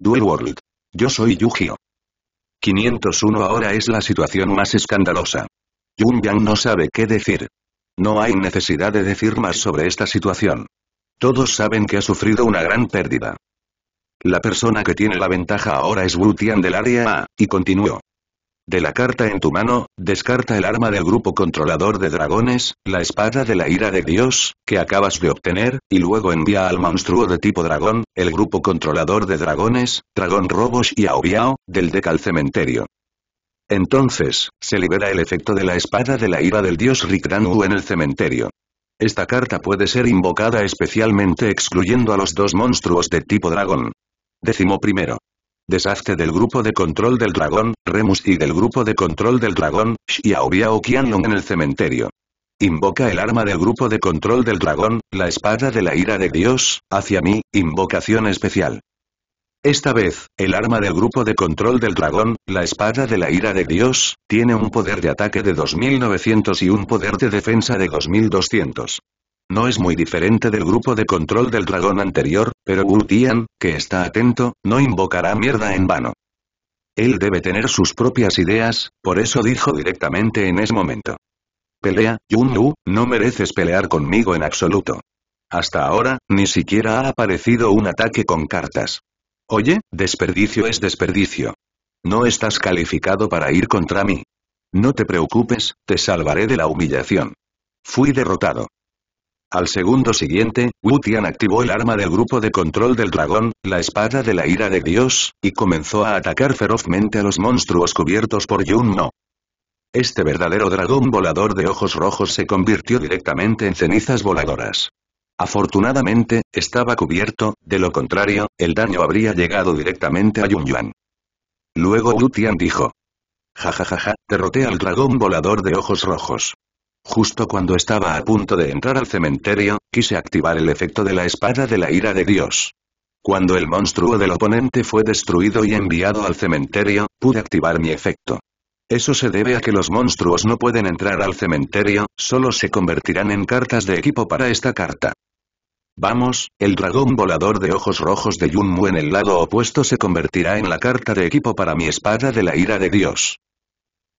Duel World. Yo soy yu gi 501 ahora es la situación más escandalosa. Yun Yang no sabe qué decir. No hay necesidad de decir más sobre esta situación. Todos saben que ha sufrido una gran pérdida. La persona que tiene la ventaja ahora es Wu-Tian del área A, y continuó de la carta en tu mano, descarta el arma del grupo controlador de dragones, la espada de la ira de Dios, que acabas de obtener, y luego envía al monstruo de tipo dragón, el grupo controlador de dragones, dragón robos y aobiao, del deck al cementerio. Entonces, se libera el efecto de la espada de la ira del dios Rikdanu en el cementerio. Esta carta puede ser invocada especialmente excluyendo a los dos monstruos de tipo dragón. Décimo primero. Deshazte del grupo de control del dragón, Remus y del grupo de control del dragón, Xiaobiao Qianlong en el cementerio. Invoca el arma del grupo de control del dragón, la espada de la ira de Dios, hacia mí, invocación especial. Esta vez, el arma del grupo de control del dragón, la espada de la ira de Dios, tiene un poder de ataque de 2900 y un poder de defensa de 2200. No es muy diferente del grupo de control del dragón anterior, pero Wu Tian, que está atento, no invocará mierda en vano. Él debe tener sus propias ideas, por eso dijo directamente en ese momento. Pelea, Yun no mereces pelear conmigo en absoluto. Hasta ahora, ni siquiera ha aparecido un ataque con cartas. Oye, desperdicio es desperdicio. No estás calificado para ir contra mí. No te preocupes, te salvaré de la humillación. Fui derrotado. Al segundo siguiente, Wu Tian activó el arma del grupo de control del dragón, la espada de la ira de Dios, y comenzó a atacar ferozmente a los monstruos cubiertos por Yun No. Este verdadero dragón volador de ojos rojos se convirtió directamente en cenizas voladoras. Afortunadamente, estaba cubierto, de lo contrario, el daño habría llegado directamente a Yun Yuan. Luego Wu Tian dijo. Ja ja ja ja, derroté al dragón volador de ojos rojos. Justo cuando estaba a punto de entrar al cementerio, quise activar el efecto de la espada de la ira de Dios. Cuando el monstruo del oponente fue destruido y enviado al cementerio, pude activar mi efecto. Eso se debe a que los monstruos no pueden entrar al cementerio, solo se convertirán en cartas de equipo para esta carta. Vamos, el dragón volador de ojos rojos de Yunmu en el lado opuesto se convertirá en la carta de equipo para mi espada de la ira de Dios.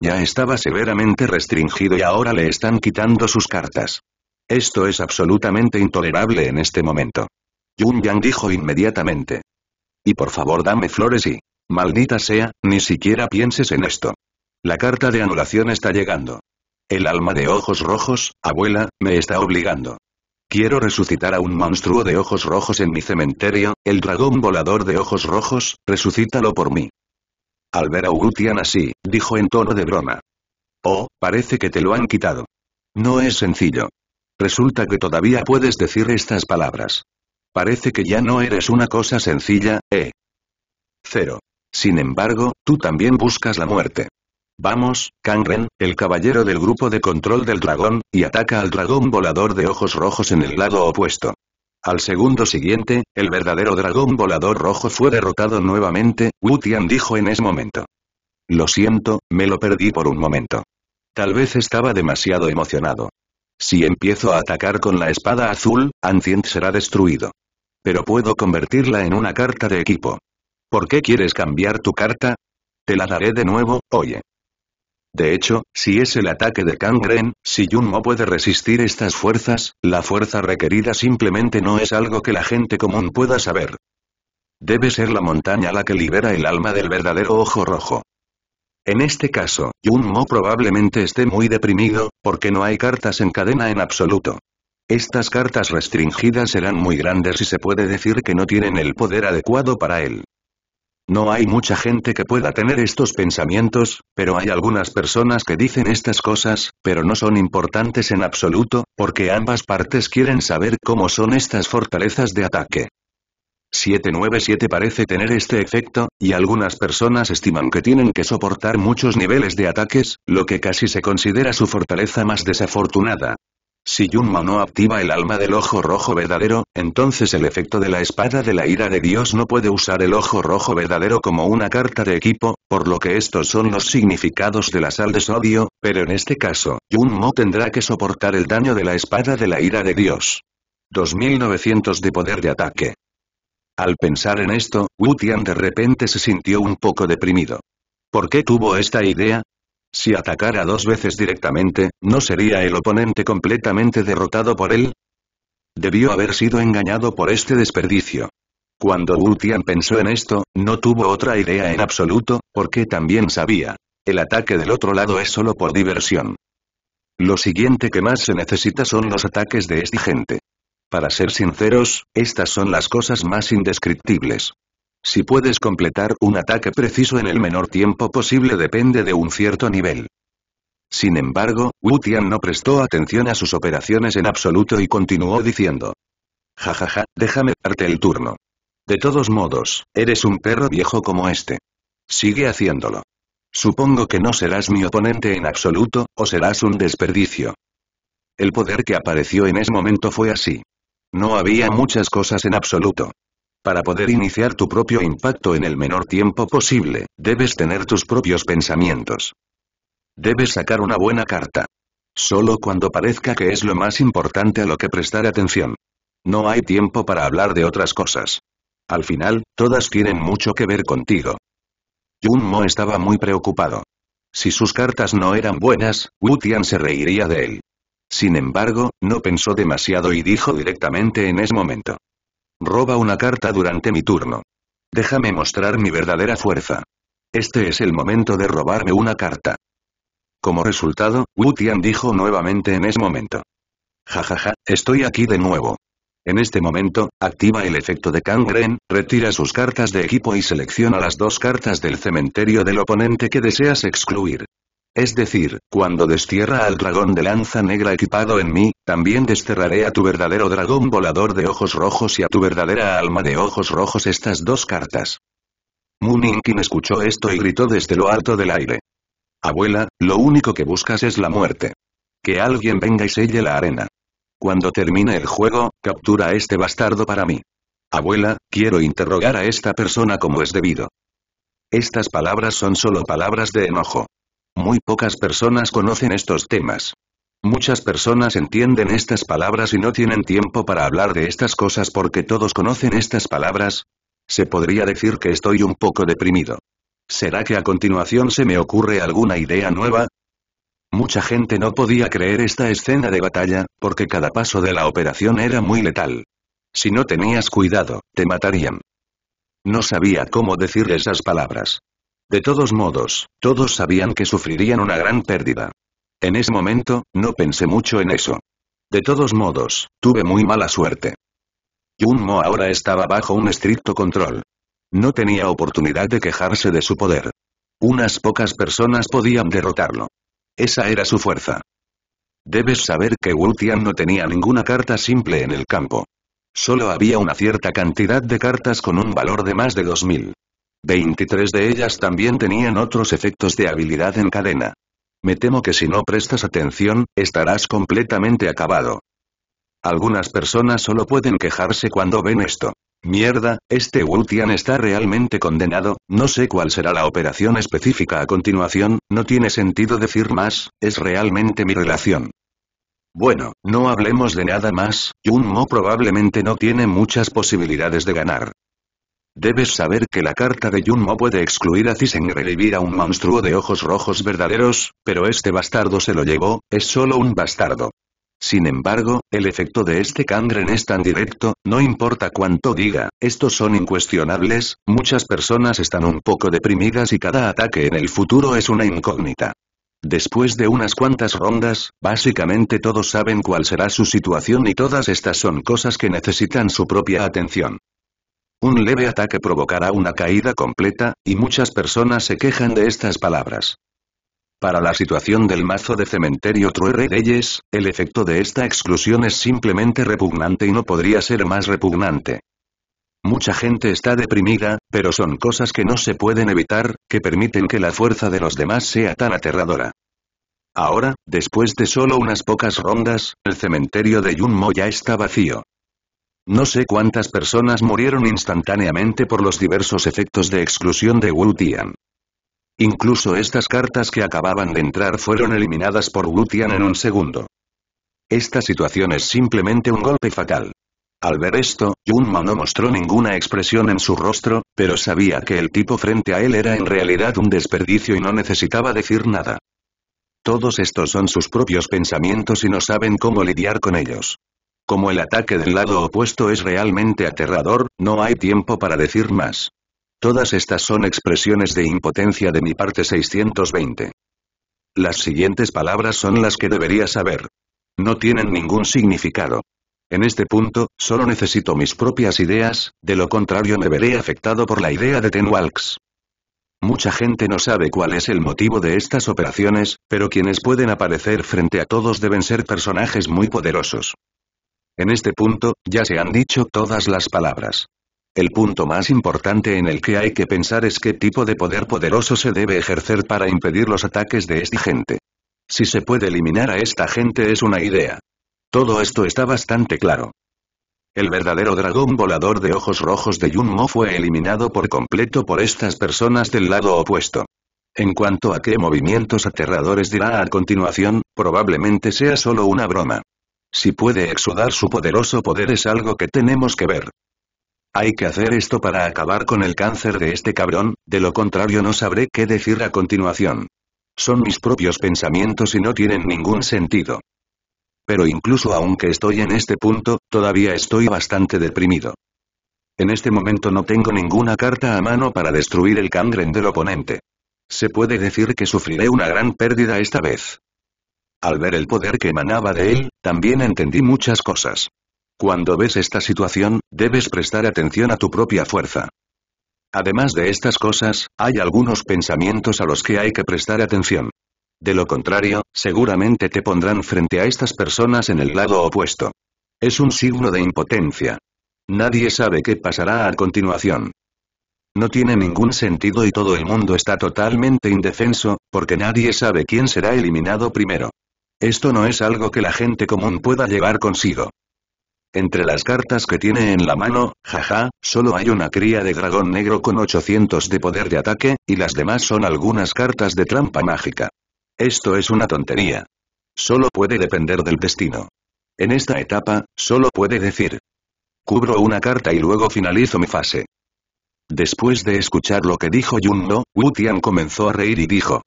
Ya estaba severamente restringido y ahora le están quitando sus cartas. Esto es absolutamente intolerable en este momento. Yun Yang dijo inmediatamente. Y por favor dame flores y... Maldita sea, ni siquiera pienses en esto. La carta de anulación está llegando. El alma de ojos rojos, abuela, me está obligando. Quiero resucitar a un monstruo de ojos rojos en mi cementerio, el dragón volador de ojos rojos, resucítalo por mí. Al ver a Urutian así, dijo en tono de broma. Oh, parece que te lo han quitado. No es sencillo. Resulta que todavía puedes decir estas palabras. Parece que ya no eres una cosa sencilla, ¿eh? Cero. Sin embargo, tú también buscas la muerte. Vamos, Kangren, el caballero del grupo de control del dragón, y ataca al dragón volador de ojos rojos en el lado opuesto. Al segundo siguiente, el verdadero dragón volador rojo fue derrotado nuevamente, Wutian dijo en ese momento. Lo siento, me lo perdí por un momento. Tal vez estaba demasiado emocionado. Si empiezo a atacar con la espada azul, Ancient será destruido. Pero puedo convertirla en una carta de equipo. ¿Por qué quieres cambiar tu carta? Te la daré de nuevo, oye. De hecho, si es el ataque de Kangren, si Mo puede resistir estas fuerzas, la fuerza requerida simplemente no es algo que la gente común pueda saber. Debe ser la montaña la que libera el alma del verdadero ojo rojo. En este caso, Mo probablemente esté muy deprimido, porque no hay cartas en cadena en absoluto. Estas cartas restringidas serán muy grandes y se puede decir que no tienen el poder adecuado para él. No hay mucha gente que pueda tener estos pensamientos, pero hay algunas personas que dicen estas cosas, pero no son importantes en absoluto, porque ambas partes quieren saber cómo son estas fortalezas de ataque. 797 parece tener este efecto, y algunas personas estiman que tienen que soportar muchos niveles de ataques, lo que casi se considera su fortaleza más desafortunada. Si mo no activa el alma del ojo rojo verdadero, entonces el efecto de la espada de la ira de Dios no puede usar el ojo rojo verdadero como una carta de equipo, por lo que estos son los significados de la sal de sodio, pero en este caso, Yunmo tendrá que soportar el daño de la espada de la ira de Dios. 2900 de poder de ataque. Al pensar en esto, Wu Tian de repente se sintió un poco deprimido. ¿Por qué tuvo esta idea? Si atacara dos veces directamente, ¿no sería el oponente completamente derrotado por él? Debió haber sido engañado por este desperdicio. Cuando Wu Tian pensó en esto, no tuvo otra idea en absoluto, porque también sabía. El ataque del otro lado es solo por diversión. Lo siguiente que más se necesita son los ataques de esta gente. Para ser sinceros, estas son las cosas más indescriptibles. Si puedes completar un ataque preciso en el menor tiempo posible depende de un cierto nivel. Sin embargo, Wu Tian no prestó atención a sus operaciones en absoluto y continuó diciendo. Jajaja, ja, ja, déjame darte el turno. De todos modos, eres un perro viejo como este. Sigue haciéndolo. Supongo que no serás mi oponente en absoluto, o serás un desperdicio. El poder que apareció en ese momento fue así. No había muchas cosas en absoluto. Para poder iniciar tu propio impacto en el menor tiempo posible, debes tener tus propios pensamientos. Debes sacar una buena carta. Solo cuando parezca que es lo más importante a lo que prestar atención. No hay tiempo para hablar de otras cosas. Al final, todas tienen mucho que ver contigo. Mo estaba muy preocupado. Si sus cartas no eran buenas, Wu se reiría de él. Sin embargo, no pensó demasiado y dijo directamente en ese momento. Roba una carta durante mi turno. Déjame mostrar mi verdadera fuerza. Este es el momento de robarme una carta. Como resultado, Wu dijo nuevamente en ese momento. Jajaja, estoy aquí de nuevo. En este momento, activa el efecto de Kangren, retira sus cartas de equipo y selecciona las dos cartas del cementerio del oponente que deseas excluir. Es decir, cuando destierra al dragón de lanza negra equipado en mí, también desterraré a tu verdadero dragón volador de ojos rojos y a tu verdadera alma de ojos rojos estas dos cartas. Muninkin escuchó esto y gritó desde lo alto del aire. Abuela, lo único que buscas es la muerte. Que alguien venga y selle la arena. Cuando termine el juego, captura a este bastardo para mí. Abuela, quiero interrogar a esta persona como es debido. Estas palabras son solo palabras de enojo. Muy pocas personas conocen estos temas. Muchas personas entienden estas palabras y no tienen tiempo para hablar de estas cosas porque todos conocen estas palabras. Se podría decir que estoy un poco deprimido. ¿Será que a continuación se me ocurre alguna idea nueva? Mucha gente no podía creer esta escena de batalla, porque cada paso de la operación era muy letal. Si no tenías cuidado, te matarían. No sabía cómo decir esas palabras. De todos modos, todos sabían que sufrirían una gran pérdida. En ese momento, no pensé mucho en eso. De todos modos, tuve muy mala suerte. Yunmo ahora estaba bajo un estricto control. No tenía oportunidad de quejarse de su poder. Unas pocas personas podían derrotarlo. Esa era su fuerza. Debes saber que Wu Tian no tenía ninguna carta simple en el campo. Solo había una cierta cantidad de cartas con un valor de más de 2000. 23 de ellas también tenían otros efectos de habilidad en cadena. Me temo que si no prestas atención, estarás completamente acabado. Algunas personas solo pueden quejarse cuando ven esto. Mierda, este Wu está realmente condenado, no sé cuál será la operación específica a continuación, no tiene sentido decir más, es realmente mi relación. Bueno, no hablemos de nada más, Yun Mo probablemente no tiene muchas posibilidades de ganar. Debes saber que la carta de Junmo puede excluir a Cis y revivir a un monstruo de ojos rojos verdaderos, pero este bastardo se lo llevó, es solo un bastardo. Sin embargo, el efecto de este cangren es tan directo, no importa cuánto diga, estos son incuestionables, muchas personas están un poco deprimidas y cada ataque en el futuro es una incógnita. Después de unas cuantas rondas, básicamente todos saben cuál será su situación y todas estas son cosas que necesitan su propia atención. Un leve ataque provocará una caída completa, y muchas personas se quejan de estas palabras. Para la situación del mazo de cementerio de Reyes, el efecto de esta exclusión es simplemente repugnante y no podría ser más repugnante. Mucha gente está deprimida, pero son cosas que no se pueden evitar, que permiten que la fuerza de los demás sea tan aterradora. Ahora, después de solo unas pocas rondas, el cementerio de Yunmo ya está vacío. No sé cuántas personas murieron instantáneamente por los diversos efectos de exclusión de Wu Tian. Incluso estas cartas que acababan de entrar fueron eliminadas por Wu Tian en un segundo. Esta situación es simplemente un golpe fatal. Al ver esto, Ma no mostró ninguna expresión en su rostro, pero sabía que el tipo frente a él era en realidad un desperdicio y no necesitaba decir nada. Todos estos son sus propios pensamientos y no saben cómo lidiar con ellos. Como el ataque del lado opuesto es realmente aterrador, no hay tiempo para decir más. Todas estas son expresiones de impotencia de mi parte 620. Las siguientes palabras son las que debería saber. No tienen ningún significado. En este punto, solo necesito mis propias ideas, de lo contrario me veré afectado por la idea de Tenwalks. Mucha gente no sabe cuál es el motivo de estas operaciones, pero quienes pueden aparecer frente a todos deben ser personajes muy poderosos. En este punto, ya se han dicho todas las palabras. El punto más importante en el que hay que pensar es qué tipo de poder poderoso se debe ejercer para impedir los ataques de esta gente. Si se puede eliminar a esta gente es una idea. Todo esto está bastante claro. El verdadero dragón volador de ojos rojos de Yunmo fue eliminado por completo por estas personas del lado opuesto. En cuanto a qué movimientos aterradores dirá a continuación, probablemente sea solo una broma. Si puede exudar su poderoso poder es algo que tenemos que ver. Hay que hacer esto para acabar con el cáncer de este cabrón, de lo contrario no sabré qué decir a continuación. Son mis propios pensamientos y no tienen ningún sentido. Pero incluso aunque estoy en este punto, todavía estoy bastante deprimido. En este momento no tengo ninguna carta a mano para destruir el cangren del oponente. Se puede decir que sufriré una gran pérdida esta vez. Al ver el poder que emanaba de él, también entendí muchas cosas. Cuando ves esta situación, debes prestar atención a tu propia fuerza. Además de estas cosas, hay algunos pensamientos a los que hay que prestar atención. De lo contrario, seguramente te pondrán frente a estas personas en el lado opuesto. Es un signo de impotencia. Nadie sabe qué pasará a continuación. No tiene ningún sentido y todo el mundo está totalmente indefenso, porque nadie sabe quién será eliminado primero. Esto no es algo que la gente común pueda llevar consigo. Entre las cartas que tiene en la mano, jaja, solo hay una cría de dragón negro con 800 de poder de ataque, y las demás son algunas cartas de trampa mágica. Esto es una tontería. Solo puede depender del destino. En esta etapa, solo puede decir. Cubro una carta y luego finalizo mi fase. Después de escuchar lo que dijo Junno, Wu Tian comenzó a reír y dijo.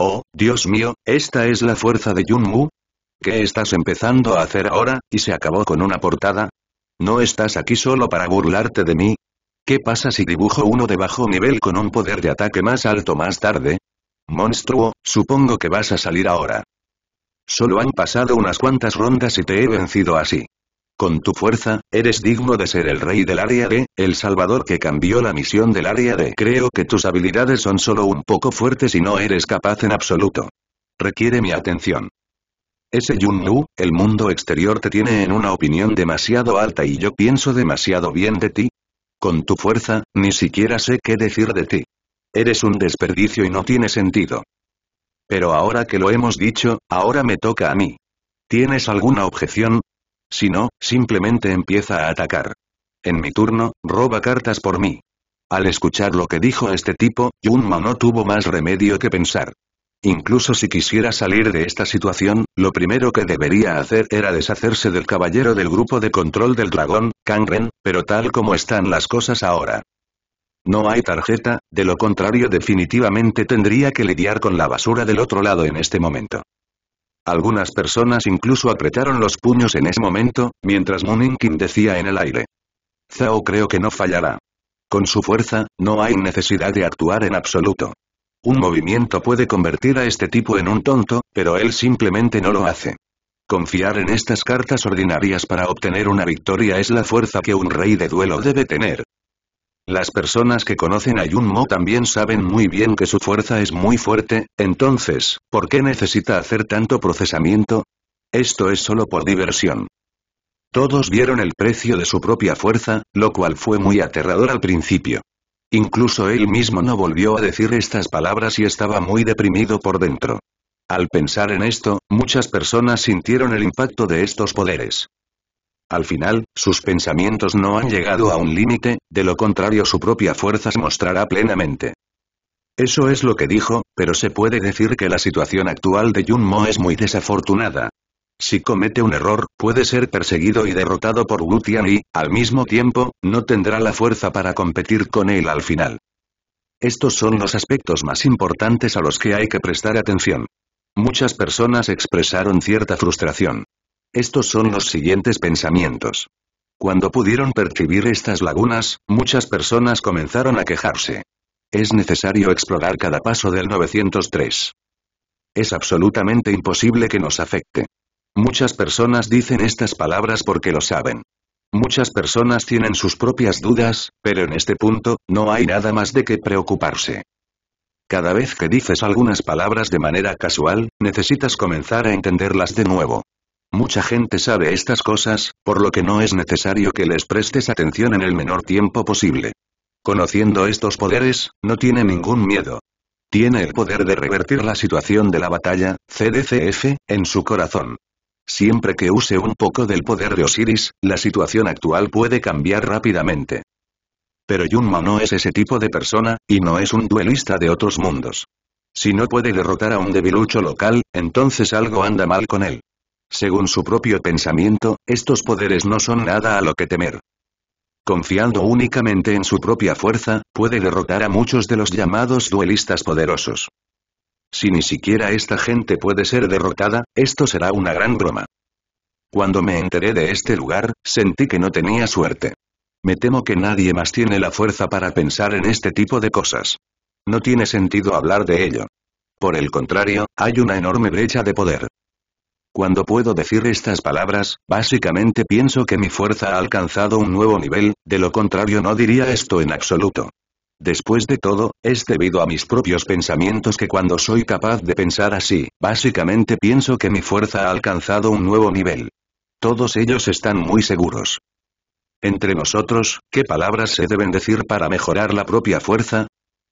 Oh, Dios mío, ¿esta es la fuerza de Yunmu? ¿Qué estás empezando a hacer ahora, y se acabó con una portada? ¿No estás aquí solo para burlarte de mí? ¿Qué pasa si dibujo uno de bajo nivel con un poder de ataque más alto más tarde? Monstruo, supongo que vas a salir ahora. Solo han pasado unas cuantas rondas y te he vencido así. Con tu fuerza, eres digno de ser el rey del área D, el salvador que cambió la misión del área D. Creo que tus habilidades son solo un poco fuertes y no eres capaz en absoluto. Requiere mi atención. Ese Yun-Nu, el mundo exterior te tiene en una opinión demasiado alta y yo pienso demasiado bien de ti. Con tu fuerza, ni siquiera sé qué decir de ti. Eres un desperdicio y no tiene sentido. Pero ahora que lo hemos dicho, ahora me toca a mí. ¿Tienes alguna objeción? Si no, simplemente empieza a atacar. En mi turno, roba cartas por mí. Al escuchar lo que dijo este tipo, Junma no tuvo más remedio que pensar. Incluso si quisiera salir de esta situación, lo primero que debería hacer era deshacerse del caballero del grupo de control del dragón, Kangren, pero tal como están las cosas ahora. No hay tarjeta, de lo contrario definitivamente tendría que lidiar con la basura del otro lado en este momento. Algunas personas incluso apretaron los puños en ese momento, mientras Muninkin decía en el aire. Zhao creo que no fallará. Con su fuerza, no hay necesidad de actuar en absoluto. Un movimiento puede convertir a este tipo en un tonto, pero él simplemente no lo hace. Confiar en estas cartas ordinarias para obtener una victoria es la fuerza que un rey de duelo debe tener. Las personas que conocen a Mo también saben muy bien que su fuerza es muy fuerte, entonces, ¿por qué necesita hacer tanto procesamiento? Esto es solo por diversión. Todos vieron el precio de su propia fuerza, lo cual fue muy aterrador al principio. Incluso él mismo no volvió a decir estas palabras y estaba muy deprimido por dentro. Al pensar en esto, muchas personas sintieron el impacto de estos poderes. Al final, sus pensamientos no han llegado a un límite, de lo contrario su propia fuerza se mostrará plenamente. Eso es lo que dijo, pero se puede decir que la situación actual de Mo es muy desafortunada. Si comete un error, puede ser perseguido y derrotado por Wu Tian y, al mismo tiempo, no tendrá la fuerza para competir con él al final. Estos son los aspectos más importantes a los que hay que prestar atención. Muchas personas expresaron cierta frustración. Estos son los siguientes pensamientos. Cuando pudieron percibir estas lagunas, muchas personas comenzaron a quejarse. Es necesario explorar cada paso del 903. Es absolutamente imposible que nos afecte. Muchas personas dicen estas palabras porque lo saben. Muchas personas tienen sus propias dudas, pero en este punto, no hay nada más de que preocuparse. Cada vez que dices algunas palabras de manera casual, necesitas comenzar a entenderlas de nuevo. Mucha gente sabe estas cosas, por lo que no es necesario que les prestes atención en el menor tiempo posible. Conociendo estos poderes, no tiene ningún miedo. Tiene el poder de revertir la situación de la batalla, CDCF, en su corazón. Siempre que use un poco del poder de Osiris, la situación actual puede cambiar rápidamente. Pero Yunma no es ese tipo de persona, y no es un duelista de otros mundos. Si no puede derrotar a un debilucho local, entonces algo anda mal con él. Según su propio pensamiento, estos poderes no son nada a lo que temer. Confiando únicamente en su propia fuerza, puede derrotar a muchos de los llamados duelistas poderosos. Si ni siquiera esta gente puede ser derrotada, esto será una gran broma. Cuando me enteré de este lugar, sentí que no tenía suerte. Me temo que nadie más tiene la fuerza para pensar en este tipo de cosas. No tiene sentido hablar de ello. Por el contrario, hay una enorme brecha de poder. Cuando puedo decir estas palabras, básicamente pienso que mi fuerza ha alcanzado un nuevo nivel, de lo contrario no diría esto en absoluto. Después de todo, es debido a mis propios pensamientos que cuando soy capaz de pensar así, básicamente pienso que mi fuerza ha alcanzado un nuevo nivel. Todos ellos están muy seguros. Entre nosotros, ¿qué palabras se deben decir para mejorar la propia fuerza?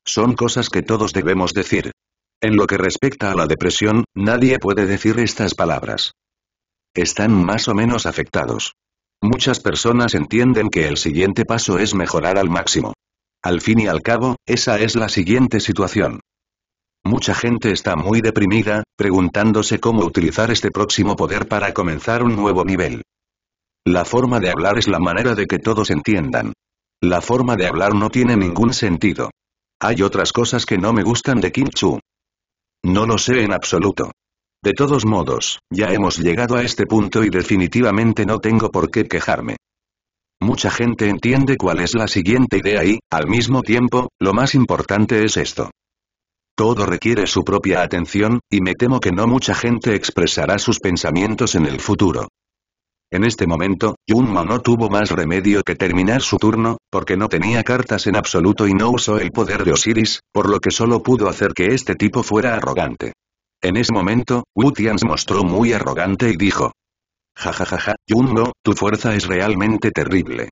Son cosas que todos debemos decir. En lo que respecta a la depresión, nadie puede decir estas palabras. Están más o menos afectados. Muchas personas entienden que el siguiente paso es mejorar al máximo. Al fin y al cabo, esa es la siguiente situación. Mucha gente está muy deprimida, preguntándose cómo utilizar este próximo poder para comenzar un nuevo nivel. La forma de hablar es la manera de que todos entiendan. La forma de hablar no tiene ningún sentido. Hay otras cosas que no me gustan de Kim Chu. No lo sé en absoluto. De todos modos, ya hemos llegado a este punto y definitivamente no tengo por qué quejarme. Mucha gente entiende cuál es la siguiente idea y, al mismo tiempo, lo más importante es esto. Todo requiere su propia atención, y me temo que no mucha gente expresará sus pensamientos en el futuro. En este momento, Yunmo no tuvo más remedio que terminar su turno, porque no tenía cartas en absoluto y no usó el poder de Osiris, por lo que solo pudo hacer que este tipo fuera arrogante. En ese momento, Wu se mostró muy arrogante y dijo. Jajajaja, Yunmo, tu fuerza es realmente terrible.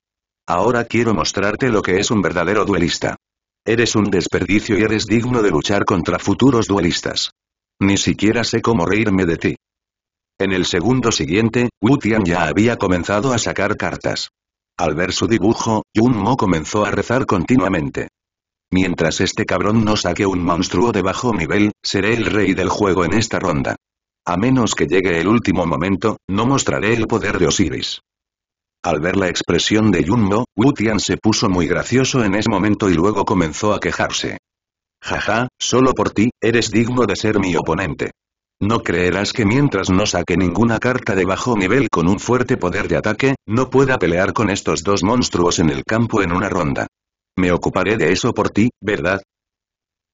Ahora quiero mostrarte lo que es un verdadero duelista. Eres un desperdicio y eres digno de luchar contra futuros duelistas. Ni siquiera sé cómo reírme de ti. En el segundo siguiente, Wu Tian ya había comenzado a sacar cartas. Al ver su dibujo, Yun Mo comenzó a rezar continuamente. Mientras este cabrón no saque un monstruo de bajo nivel, seré el rey del juego en esta ronda. A menos que llegue el último momento, no mostraré el poder de Osiris. Al ver la expresión de Mo, Wu Tian se puso muy gracioso en ese momento y luego comenzó a quejarse. Jaja, solo por ti, eres digno de ser mi oponente. No creerás que mientras no saque ninguna carta de bajo nivel con un fuerte poder de ataque, no pueda pelear con estos dos monstruos en el campo en una ronda. Me ocuparé de eso por ti, ¿verdad?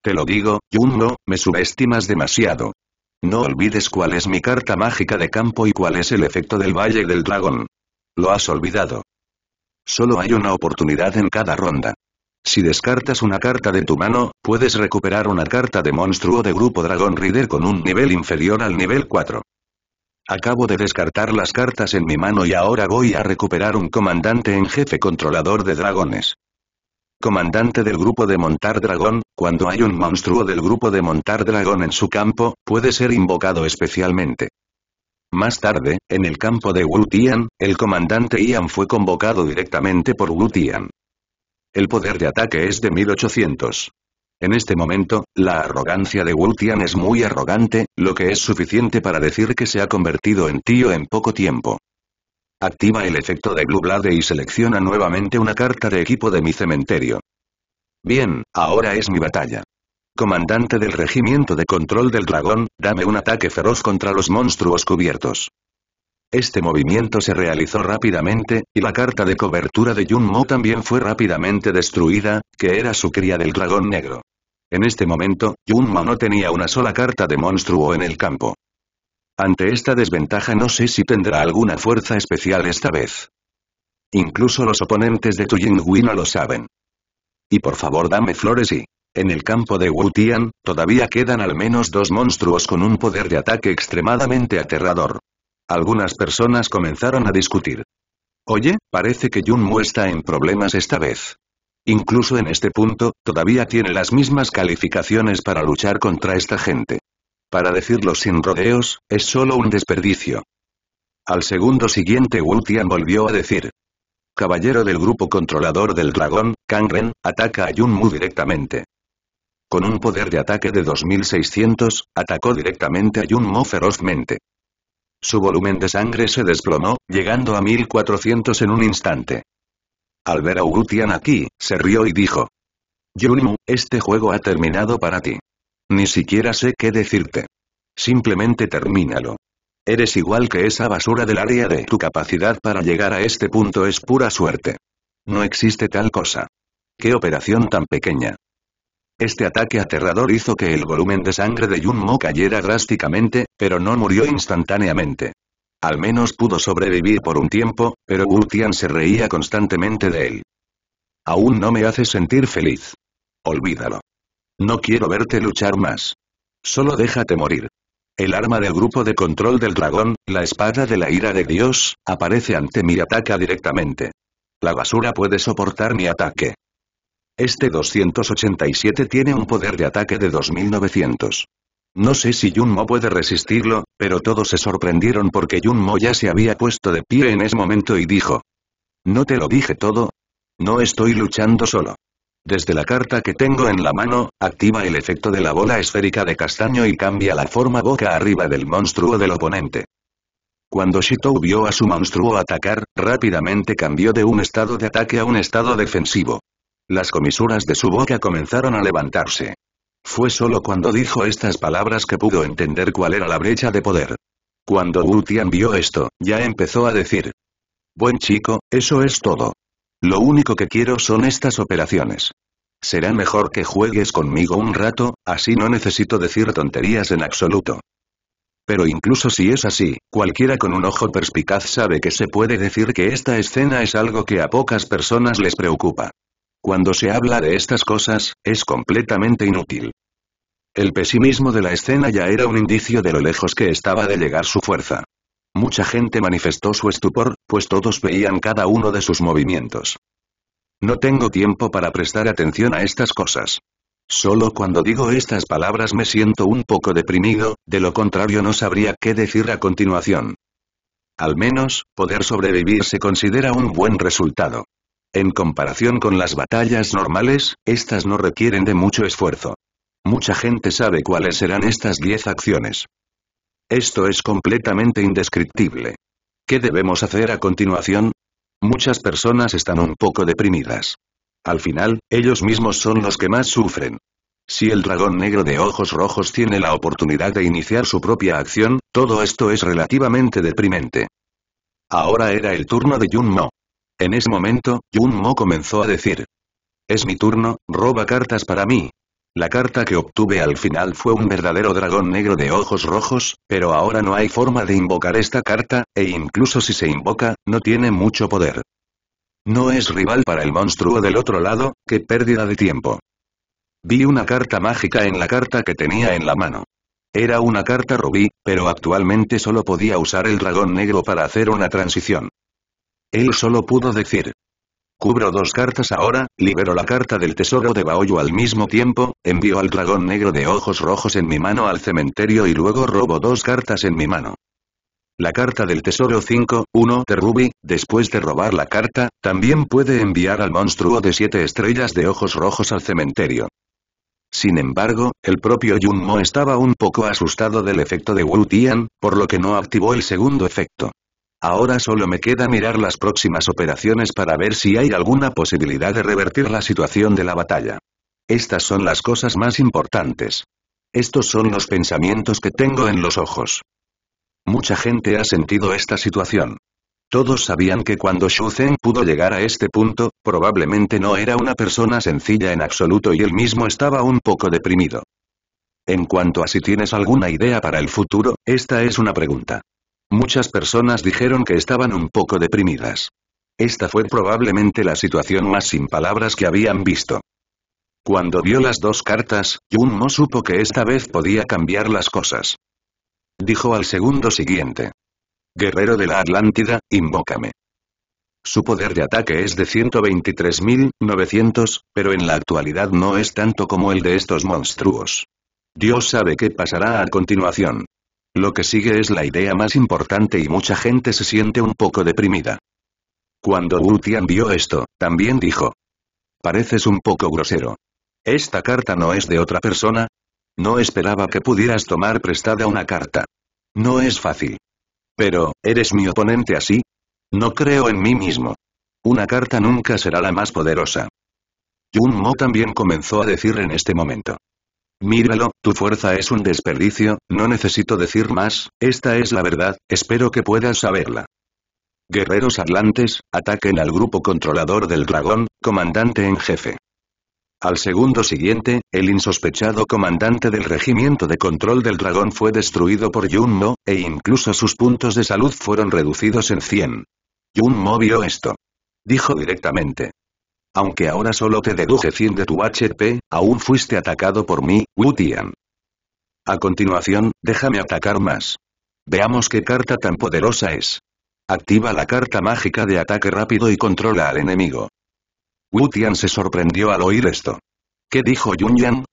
Te lo digo, Jumbo, me subestimas demasiado. No olvides cuál es mi carta mágica de campo y cuál es el efecto del Valle del Dragón. Lo has olvidado. Solo hay una oportunidad en cada ronda. Si descartas una carta de tu mano, puedes recuperar una carta de monstruo de grupo Dragon Rider con un nivel inferior al nivel 4. Acabo de descartar las cartas en mi mano y ahora voy a recuperar un comandante en jefe controlador de dragones. Comandante del grupo de montar dragón, cuando hay un monstruo del grupo de montar dragón en su campo, puede ser invocado especialmente. Más tarde, en el campo de Wu Tian, el comandante Ian fue convocado directamente por Wu Tian. El poder de ataque es de 1800. En este momento, la arrogancia de Wu es muy arrogante, lo que es suficiente para decir que se ha convertido en tío en poco tiempo. Activa el efecto de Blue Blade y selecciona nuevamente una carta de equipo de mi cementerio. Bien, ahora es mi batalla. Comandante del Regimiento de Control del Dragón, dame un ataque feroz contra los monstruos cubiertos. Este movimiento se realizó rápidamente, y la carta de cobertura de Mo también fue rápidamente destruida, que era su cría del dragón negro. En este momento, Mo no tenía una sola carta de monstruo en el campo. Ante esta desventaja no sé si tendrá alguna fuerza especial esta vez. Incluso los oponentes de Tuyingui no lo saben. Y por favor dame flores y... En el campo de Wutian, todavía quedan al menos dos monstruos con un poder de ataque extremadamente aterrador. Algunas personas comenzaron a discutir. Oye, parece que Mu está en problemas esta vez. Incluso en este punto, todavía tiene las mismas calificaciones para luchar contra esta gente. Para decirlo sin rodeos, es solo un desperdicio. Al segundo siguiente Wu Tian volvió a decir. Caballero del grupo controlador del dragón, Kangren, ataca a Mu directamente. Con un poder de ataque de 2600, atacó directamente a Mu ferozmente. Su volumen de sangre se desplomó, llegando a 1400 en un instante. Al ver a Ugutian aquí, se rió y dijo. Yunimu, este juego ha terminado para ti. Ni siquiera sé qué decirte. Simplemente termínalo. Eres igual que esa basura del área de tu capacidad para llegar a este punto es pura suerte. No existe tal cosa. ¿Qué operación tan pequeña? Este ataque aterrador hizo que el volumen de sangre de Mo cayera drásticamente, pero no murió instantáneamente. Al menos pudo sobrevivir por un tiempo, pero Wu Tian se reía constantemente de él. Aún no me hace sentir feliz. Olvídalo. No quiero verte luchar más. Solo déjate morir. El arma del grupo de control del dragón, la espada de la ira de Dios, aparece ante mi ataca directamente. La basura puede soportar mi ataque. Este 287 tiene un poder de ataque de 2900. No sé si Mo puede resistirlo, pero todos se sorprendieron porque Mo ya se había puesto de pie en ese momento y dijo. ¿No te lo dije todo? No estoy luchando solo. Desde la carta que tengo en la mano, activa el efecto de la bola esférica de castaño y cambia la forma boca arriba del monstruo del oponente. Cuando Shitou vio a su monstruo atacar, rápidamente cambió de un estado de ataque a un estado defensivo. Las comisuras de su boca comenzaron a levantarse. Fue solo cuando dijo estas palabras que pudo entender cuál era la brecha de poder. Cuando Wu Tian vio esto, ya empezó a decir. Buen chico, eso es todo. Lo único que quiero son estas operaciones. Será mejor que juegues conmigo un rato, así no necesito decir tonterías en absoluto. Pero incluso si es así, cualquiera con un ojo perspicaz sabe que se puede decir que esta escena es algo que a pocas personas les preocupa. Cuando se habla de estas cosas, es completamente inútil. El pesimismo de la escena ya era un indicio de lo lejos que estaba de llegar su fuerza. Mucha gente manifestó su estupor, pues todos veían cada uno de sus movimientos. No tengo tiempo para prestar atención a estas cosas. Solo cuando digo estas palabras me siento un poco deprimido, de lo contrario no sabría qué decir a continuación. Al menos, poder sobrevivir se considera un buen resultado. En comparación con las batallas normales, estas no requieren de mucho esfuerzo. Mucha gente sabe cuáles serán estas 10 acciones. Esto es completamente indescriptible. ¿Qué debemos hacer a continuación? Muchas personas están un poco deprimidas. Al final, ellos mismos son los que más sufren. Si el dragón negro de ojos rojos tiene la oportunidad de iniciar su propia acción, todo esto es relativamente deprimente. Ahora era el turno de Yun Mo. En ese momento, Yun Mo comenzó a decir. Es mi turno, roba cartas para mí. La carta que obtuve al final fue un verdadero dragón negro de ojos rojos, pero ahora no hay forma de invocar esta carta, e incluso si se invoca, no tiene mucho poder. No es rival para el monstruo del otro lado, qué pérdida de tiempo. Vi una carta mágica en la carta que tenía en la mano. Era una carta rubí, pero actualmente solo podía usar el dragón negro para hacer una transición. Él solo pudo decir. Cubro dos cartas ahora, libero la carta del tesoro de Baoyu al mismo tiempo, envío al dragón negro de ojos rojos en mi mano al cementerio y luego robo dos cartas en mi mano. La carta del tesoro 5-1 de Ruby, después de robar la carta, también puede enviar al monstruo de siete estrellas de ojos rojos al cementerio. Sin embargo, el propio Yunmo estaba un poco asustado del efecto de Wu Tian, por lo que no activó el segundo efecto. Ahora solo me queda mirar las próximas operaciones para ver si hay alguna posibilidad de revertir la situación de la batalla. Estas son las cosas más importantes. Estos son los pensamientos que tengo en los ojos. Mucha gente ha sentido esta situación. Todos sabían que cuando Shu Zhen pudo llegar a este punto, probablemente no era una persona sencilla en absoluto y él mismo estaba un poco deprimido. En cuanto a si tienes alguna idea para el futuro, esta es una pregunta. Muchas personas dijeron que estaban un poco deprimidas. Esta fue probablemente la situación más sin palabras que habían visto. Cuando vio las dos cartas, Junmo supo que esta vez podía cambiar las cosas. Dijo al segundo siguiente. Guerrero de la Atlántida, invócame. Su poder de ataque es de 123.900, pero en la actualidad no es tanto como el de estos monstruos. Dios sabe qué pasará a continuación. Lo que sigue es la idea más importante y mucha gente se siente un poco deprimida. Cuando Wu Tian vio esto, también dijo. Pareces un poco grosero. ¿Esta carta no es de otra persona? No esperaba que pudieras tomar prestada una carta. No es fácil. Pero, ¿eres mi oponente así? No creo en mí mismo. Una carta nunca será la más poderosa. Yun Mo también comenzó a decir en este momento. Míralo, tu fuerza es un desperdicio, no necesito decir más, esta es la verdad, espero que puedas saberla. Guerreros atlantes, ataquen al grupo controlador del dragón, comandante en jefe. Al segundo siguiente, el insospechado comandante del regimiento de control del dragón fue destruido por Yunmo, e incluso sus puntos de salud fueron reducidos en 100. Yunmo vio esto. Dijo directamente, aunque ahora solo te deduje 100 de tu HP, aún fuiste atacado por mí, Wu Tian. A continuación, déjame atacar más. Veamos qué carta tan poderosa es. Activa la carta mágica de ataque rápido y controla al enemigo. Wu Tian se sorprendió al oír esto. ¿Qué dijo Yan?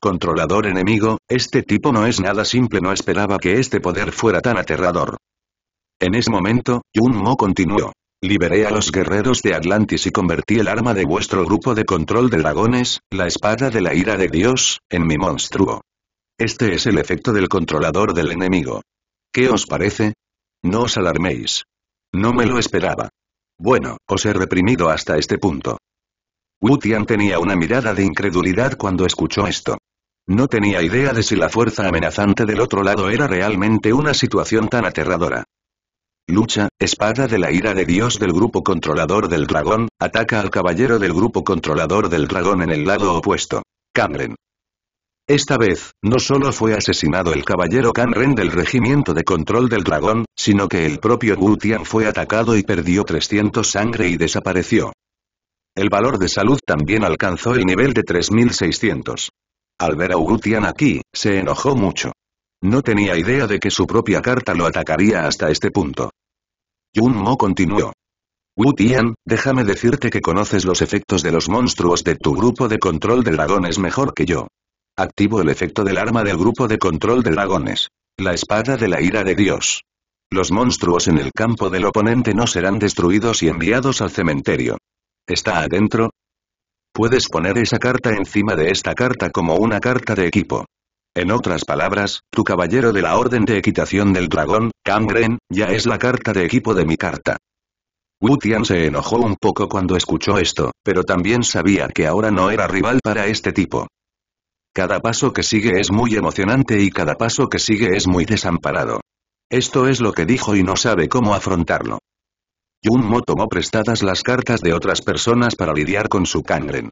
Controlador enemigo, este tipo no es nada simple no esperaba que este poder fuera tan aterrador. En ese momento, Yun Mo continuó. Liberé a los guerreros de Atlantis y convertí el arma de vuestro grupo de control de dragones, la espada de la ira de Dios, en mi monstruo. Este es el efecto del controlador del enemigo. ¿Qué os parece? No os alarméis. No me lo esperaba. Bueno, os he reprimido hasta este punto. Wutian tenía una mirada de incredulidad cuando escuchó esto. No tenía idea de si la fuerza amenazante del otro lado era realmente una situación tan aterradora. Lucha, espada de la ira de Dios del grupo controlador del dragón, ataca al caballero del grupo controlador del dragón en el lado opuesto. Camren. Esta vez, no solo fue asesinado el caballero Camren del regimiento de control del dragón, sino que el propio Gutian fue atacado y perdió 300 sangre y desapareció. El valor de salud también alcanzó el nivel de 3600. Al ver a Gutian aquí, se enojó mucho. No tenía idea de que su propia carta lo atacaría hasta este punto. Yun Mo continuó. Wu Tian, déjame decirte que conoces los efectos de los monstruos de tu grupo de control de dragones mejor que yo. Activo el efecto del arma del grupo de control de dragones. La espada de la ira de Dios. Los monstruos en el campo del oponente no serán destruidos y enviados al cementerio. ¿Está adentro? Puedes poner esa carta encima de esta carta como una carta de equipo. En otras palabras, tu caballero de la Orden de Equitación del Dragón, Kangren, ya es la carta de equipo de mi carta. Wu Tian se enojó un poco cuando escuchó esto, pero también sabía que ahora no era rival para este tipo. Cada paso que sigue es muy emocionante y cada paso que sigue es muy desamparado. Esto es lo que dijo y no sabe cómo afrontarlo. Yun Mo tomó prestadas las cartas de otras personas para lidiar con su Kangren.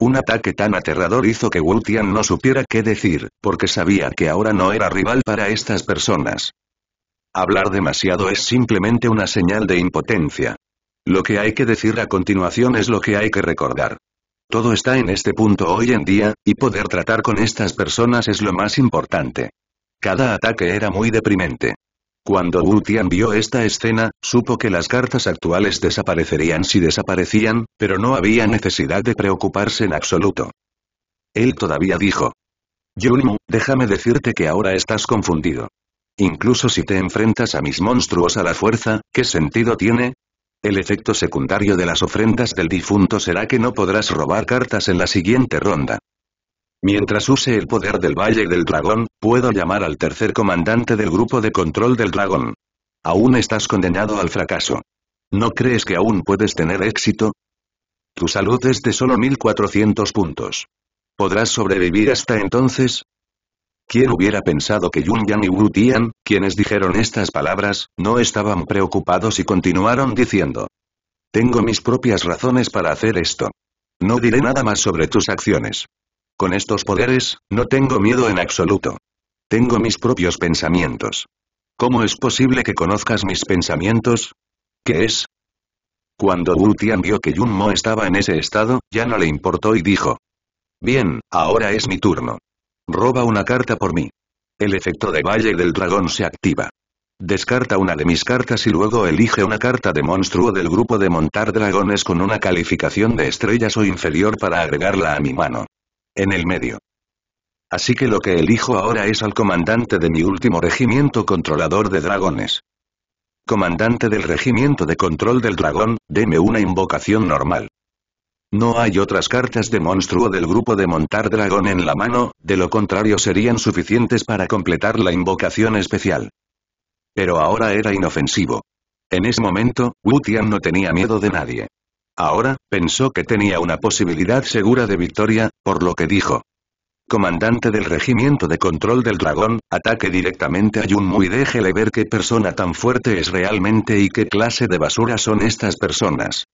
Un ataque tan aterrador hizo que Wu Tian no supiera qué decir, porque sabía que ahora no era rival para estas personas. Hablar demasiado es simplemente una señal de impotencia. Lo que hay que decir a continuación es lo que hay que recordar. Todo está en este punto hoy en día, y poder tratar con estas personas es lo más importante. Cada ataque era muy deprimente. Cuando Tian vio esta escena, supo que las cartas actuales desaparecerían si desaparecían, pero no había necesidad de preocuparse en absoluto. Él todavía dijo. Yunmu, déjame decirte que ahora estás confundido. Incluso si te enfrentas a mis monstruos a la fuerza, ¿qué sentido tiene? El efecto secundario de las ofrendas del difunto será que no podrás robar cartas en la siguiente ronda. Mientras use el poder del Valle del Dragón, puedo llamar al tercer comandante del grupo de control del dragón. Aún estás condenado al fracaso. ¿No crees que aún puedes tener éxito? Tu salud es de solo 1400 puntos. ¿Podrás sobrevivir hasta entonces? ¿Quién hubiera pensado que Yun y Wu Tian, quienes dijeron estas palabras, no estaban preocupados y continuaron diciendo? Tengo mis propias razones para hacer esto. No diré nada más sobre tus acciones. Con estos poderes, no tengo miedo en absoluto. Tengo mis propios pensamientos. ¿Cómo es posible que conozcas mis pensamientos? ¿Qué es? Cuando Wu Tian vio que Yun Mo estaba en ese estado, ya no le importó y dijo. Bien, ahora es mi turno. Roba una carta por mí. El efecto de Valle del Dragón se activa. Descarta una de mis cartas y luego elige una carta de monstruo del grupo de montar dragones con una calificación de estrellas o inferior para agregarla a mi mano. En el medio. Así que lo que elijo ahora es al comandante de mi último regimiento controlador de dragones. Comandante del regimiento de control del dragón, deme una invocación normal. No hay otras cartas de monstruo del grupo de montar dragón en la mano, de lo contrario serían suficientes para completar la invocación especial. Pero ahora era inofensivo. En ese momento, Wutian no tenía miedo de nadie. Ahora, pensó que tenía una posibilidad segura de victoria, por lo que dijo. Comandante del Regimiento de Control del Dragón, ataque directamente a Mo y déjele ver qué persona tan fuerte es realmente y qué clase de basura son estas personas.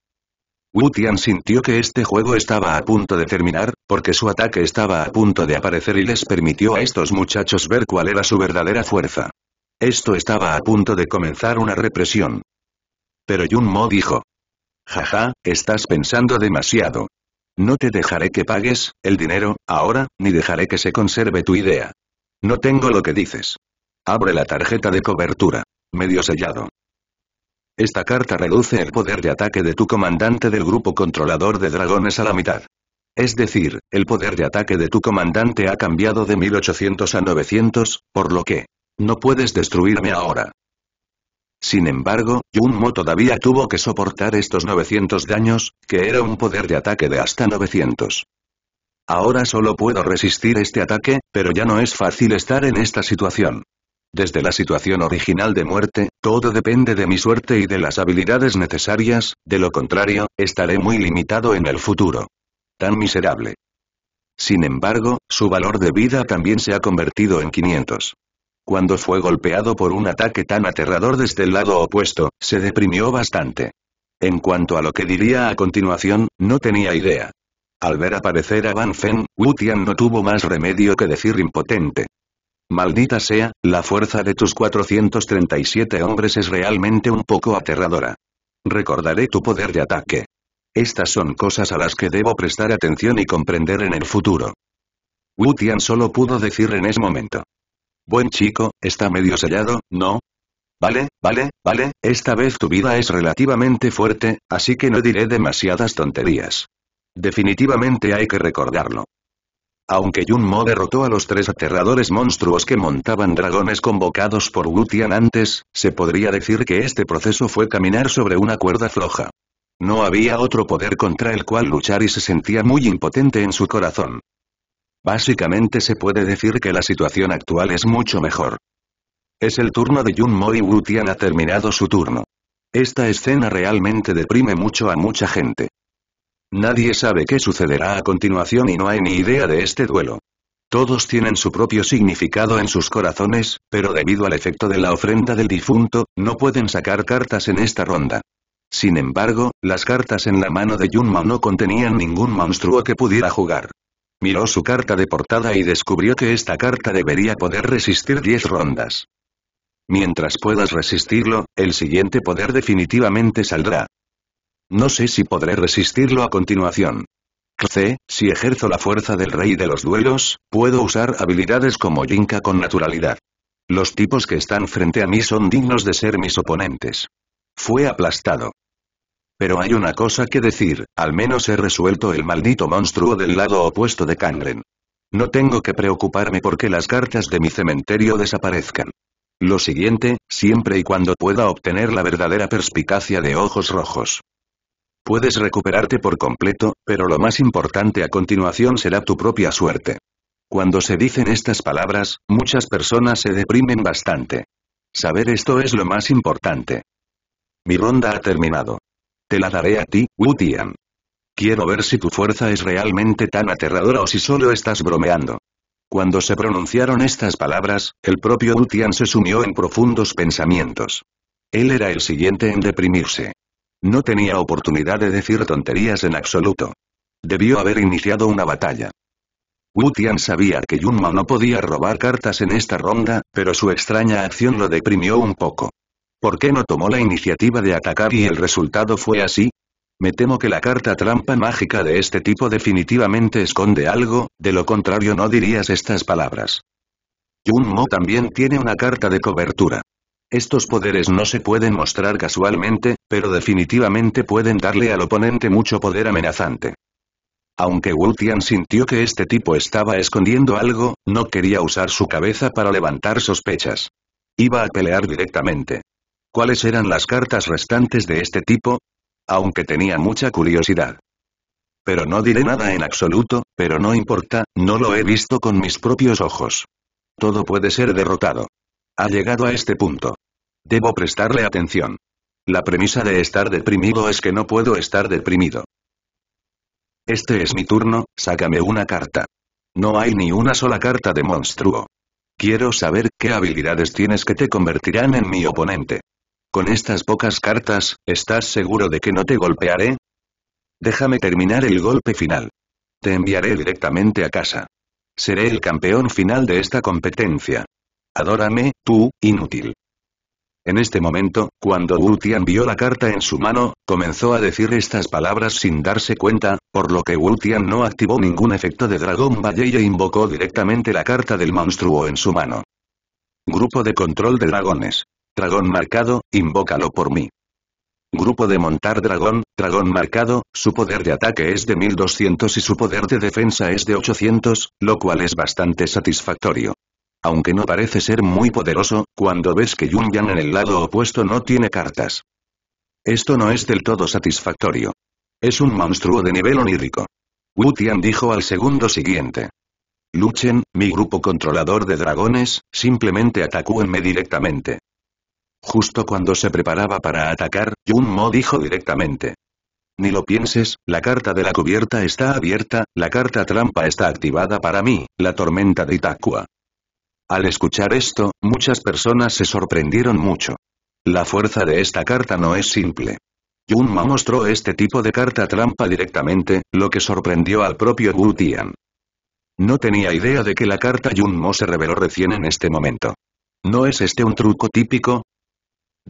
Wu Tian sintió que este juego estaba a punto de terminar, porque su ataque estaba a punto de aparecer y les permitió a estos muchachos ver cuál era su verdadera fuerza. Esto estaba a punto de comenzar una represión. Pero Mo dijo, Jaja, estás pensando demasiado. No te dejaré que pagues, el dinero, ahora, ni dejaré que se conserve tu idea. No tengo lo que dices. Abre la tarjeta de cobertura. Medio sellado. Esta carta reduce el poder de ataque de tu comandante del grupo controlador de dragones a la mitad. Es decir, el poder de ataque de tu comandante ha cambiado de 1800 a 900, por lo que... No puedes destruirme ahora. Sin embargo, Mo todavía tuvo que soportar estos 900 daños, que era un poder de ataque de hasta 900. Ahora solo puedo resistir este ataque, pero ya no es fácil estar en esta situación. Desde la situación original de muerte, todo depende de mi suerte y de las habilidades necesarias, de lo contrario, estaré muy limitado en el futuro. Tan miserable. Sin embargo, su valor de vida también se ha convertido en 500. Cuando fue golpeado por un ataque tan aterrador desde el lado opuesto, se deprimió bastante. En cuanto a lo que diría a continuación, no tenía idea. Al ver aparecer a Van Feng, Wu no tuvo más remedio que decir impotente. Maldita sea, la fuerza de tus 437 hombres es realmente un poco aterradora. Recordaré tu poder de ataque. Estas son cosas a las que debo prestar atención y comprender en el futuro. Wu solo pudo decir en ese momento. Buen chico, está medio sellado, ¿no? Vale, vale, vale, esta vez tu vida es relativamente fuerte, así que no diré demasiadas tonterías. Definitivamente hay que recordarlo. Aunque Mo derrotó a los tres aterradores monstruos que montaban dragones convocados por Gutian antes, se podría decir que este proceso fue caminar sobre una cuerda floja. No había otro poder contra el cual luchar y se sentía muy impotente en su corazón. Básicamente se puede decir que la situación actual es mucho mejor. Es el turno de Junmo y Wu Tian ha terminado su turno. Esta escena realmente deprime mucho a mucha gente. Nadie sabe qué sucederá a continuación y no hay ni idea de este duelo. Todos tienen su propio significado en sus corazones, pero debido al efecto de la ofrenda del difunto, no pueden sacar cartas en esta ronda. Sin embargo, las cartas en la mano de Junmo no contenían ningún monstruo que pudiera jugar. Miró su carta de portada y descubrió que esta carta debería poder resistir 10 rondas. Mientras puedas resistirlo, el siguiente poder definitivamente saldrá. No sé si podré resistirlo a continuación. C. Si ejerzo la fuerza del rey de los duelos, puedo usar habilidades como Jinka con naturalidad. Los tipos que están frente a mí son dignos de ser mis oponentes. Fue aplastado. Pero hay una cosa que decir, al menos he resuelto el maldito monstruo del lado opuesto de Kangren. No tengo que preocuparme porque las cartas de mi cementerio desaparezcan. Lo siguiente, siempre y cuando pueda obtener la verdadera perspicacia de ojos rojos. Puedes recuperarte por completo, pero lo más importante a continuación será tu propia suerte. Cuando se dicen estas palabras, muchas personas se deprimen bastante. Saber esto es lo más importante. Mi ronda ha terminado. Te la daré a ti, Wu Quiero ver si tu fuerza es realmente tan aterradora o si solo estás bromeando. Cuando se pronunciaron estas palabras, el propio Wu se sumió en profundos pensamientos. Él era el siguiente en deprimirse. No tenía oportunidad de decir tonterías en absoluto. Debió haber iniciado una batalla. Wu sabía que Yun no podía robar cartas en esta ronda, pero su extraña acción lo deprimió un poco. ¿Por qué no tomó la iniciativa de atacar y el resultado fue así? Me temo que la carta trampa mágica de este tipo definitivamente esconde algo, de lo contrario no dirías estas palabras. Mo también tiene una carta de cobertura. Estos poderes no se pueden mostrar casualmente, pero definitivamente pueden darle al oponente mucho poder amenazante. Aunque Wu Tian sintió que este tipo estaba escondiendo algo, no quería usar su cabeza para levantar sospechas. Iba a pelear directamente. ¿Cuáles eran las cartas restantes de este tipo? Aunque tenía mucha curiosidad. Pero no diré nada en absoluto, pero no importa, no lo he visto con mis propios ojos. Todo puede ser derrotado. Ha llegado a este punto. Debo prestarle atención. La premisa de estar deprimido es que no puedo estar deprimido. Este es mi turno, sácame una carta. No hay ni una sola carta de monstruo. Quiero saber qué habilidades tienes que te convertirán en mi oponente. ¿Con estas pocas cartas, estás seguro de que no te golpearé? Déjame terminar el golpe final. Te enviaré directamente a casa. Seré el campeón final de esta competencia. Adórame, tú, inútil. En este momento, cuando Wu Tian vio la carta en su mano, comenzó a decir estas palabras sin darse cuenta, por lo que Wu Tian no activó ningún efecto de Dragón Valle e invocó directamente la carta del monstruo en su mano. Grupo de control de dragones dragón marcado, invócalo por mí. Grupo de montar dragón, dragón marcado, su poder de ataque es de 1200 y su poder de defensa es de 800, lo cual es bastante satisfactorio. Aunque no parece ser muy poderoso, cuando ves que Yunyan en el lado opuesto no tiene cartas. Esto no es del todo satisfactorio. Es un monstruo de nivel onírico. Wu Tian dijo al segundo siguiente. Luchen, mi grupo controlador de dragones, simplemente atacúenme directamente. Justo cuando se preparaba para atacar, Yun Mo dijo directamente. Ni lo pienses, la carta de la cubierta está abierta, la carta trampa está activada para mí, la tormenta de Itaqua. Al escuchar esto, muchas personas se sorprendieron mucho. La fuerza de esta carta no es simple. Yun Mo mostró este tipo de carta trampa directamente, lo que sorprendió al propio Wu Tian. No tenía idea de que la carta Yun Mo se reveló recién en este momento. ¿No es este un truco típico?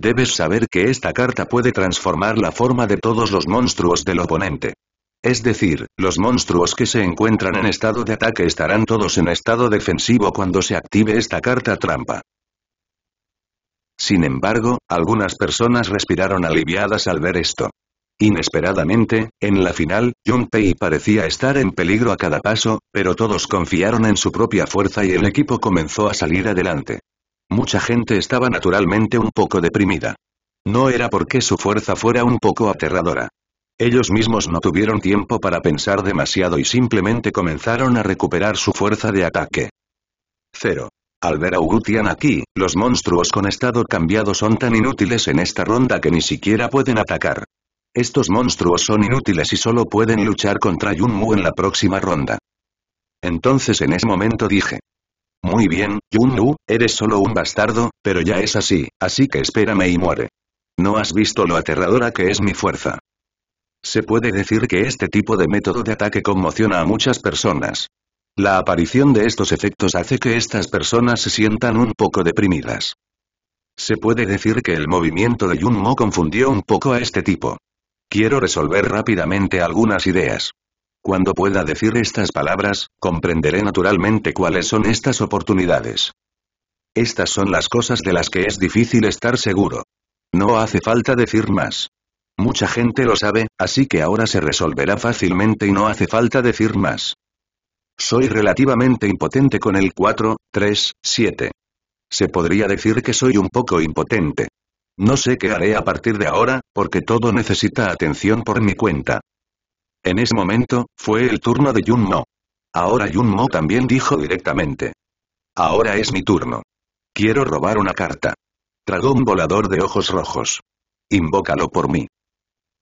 Debes saber que esta carta puede transformar la forma de todos los monstruos del oponente. Es decir, los monstruos que se encuentran en estado de ataque estarán todos en estado defensivo cuando se active esta carta trampa. Sin embargo, algunas personas respiraron aliviadas al ver esto. Inesperadamente, en la final, Junpei parecía estar en peligro a cada paso, pero todos confiaron en su propia fuerza y el equipo comenzó a salir adelante. Mucha gente estaba naturalmente un poco deprimida. No era porque su fuerza fuera un poco aterradora. Ellos mismos no tuvieron tiempo para pensar demasiado y simplemente comenzaron a recuperar su fuerza de ataque. Cero. Al ver a Ugutian aquí, los monstruos con estado cambiado son tan inútiles en esta ronda que ni siquiera pueden atacar. Estos monstruos son inútiles y solo pueden luchar contra Mu en la próxima ronda. Entonces en ese momento dije. Muy bien, yun eres solo un bastardo, pero ya es así, así que espérame y muere. No has visto lo aterradora que es mi fuerza. Se puede decir que este tipo de método de ataque conmociona a muchas personas. La aparición de estos efectos hace que estas personas se sientan un poco deprimidas. Se puede decir que el movimiento de Yun Mo confundió un poco a este tipo. Quiero resolver rápidamente algunas ideas. Cuando pueda decir estas palabras, comprenderé naturalmente cuáles son estas oportunidades. Estas son las cosas de las que es difícil estar seguro. No hace falta decir más. Mucha gente lo sabe, así que ahora se resolverá fácilmente y no hace falta decir más. Soy relativamente impotente con el 4, 3, 7. Se podría decir que soy un poco impotente. No sé qué haré a partir de ahora, porque todo necesita atención por mi cuenta. En ese momento, fue el turno de Yun Mo. Ahora Yun Mo también dijo directamente. Ahora es mi turno. Quiero robar una carta. Dragón volador de ojos rojos. Invócalo por mí.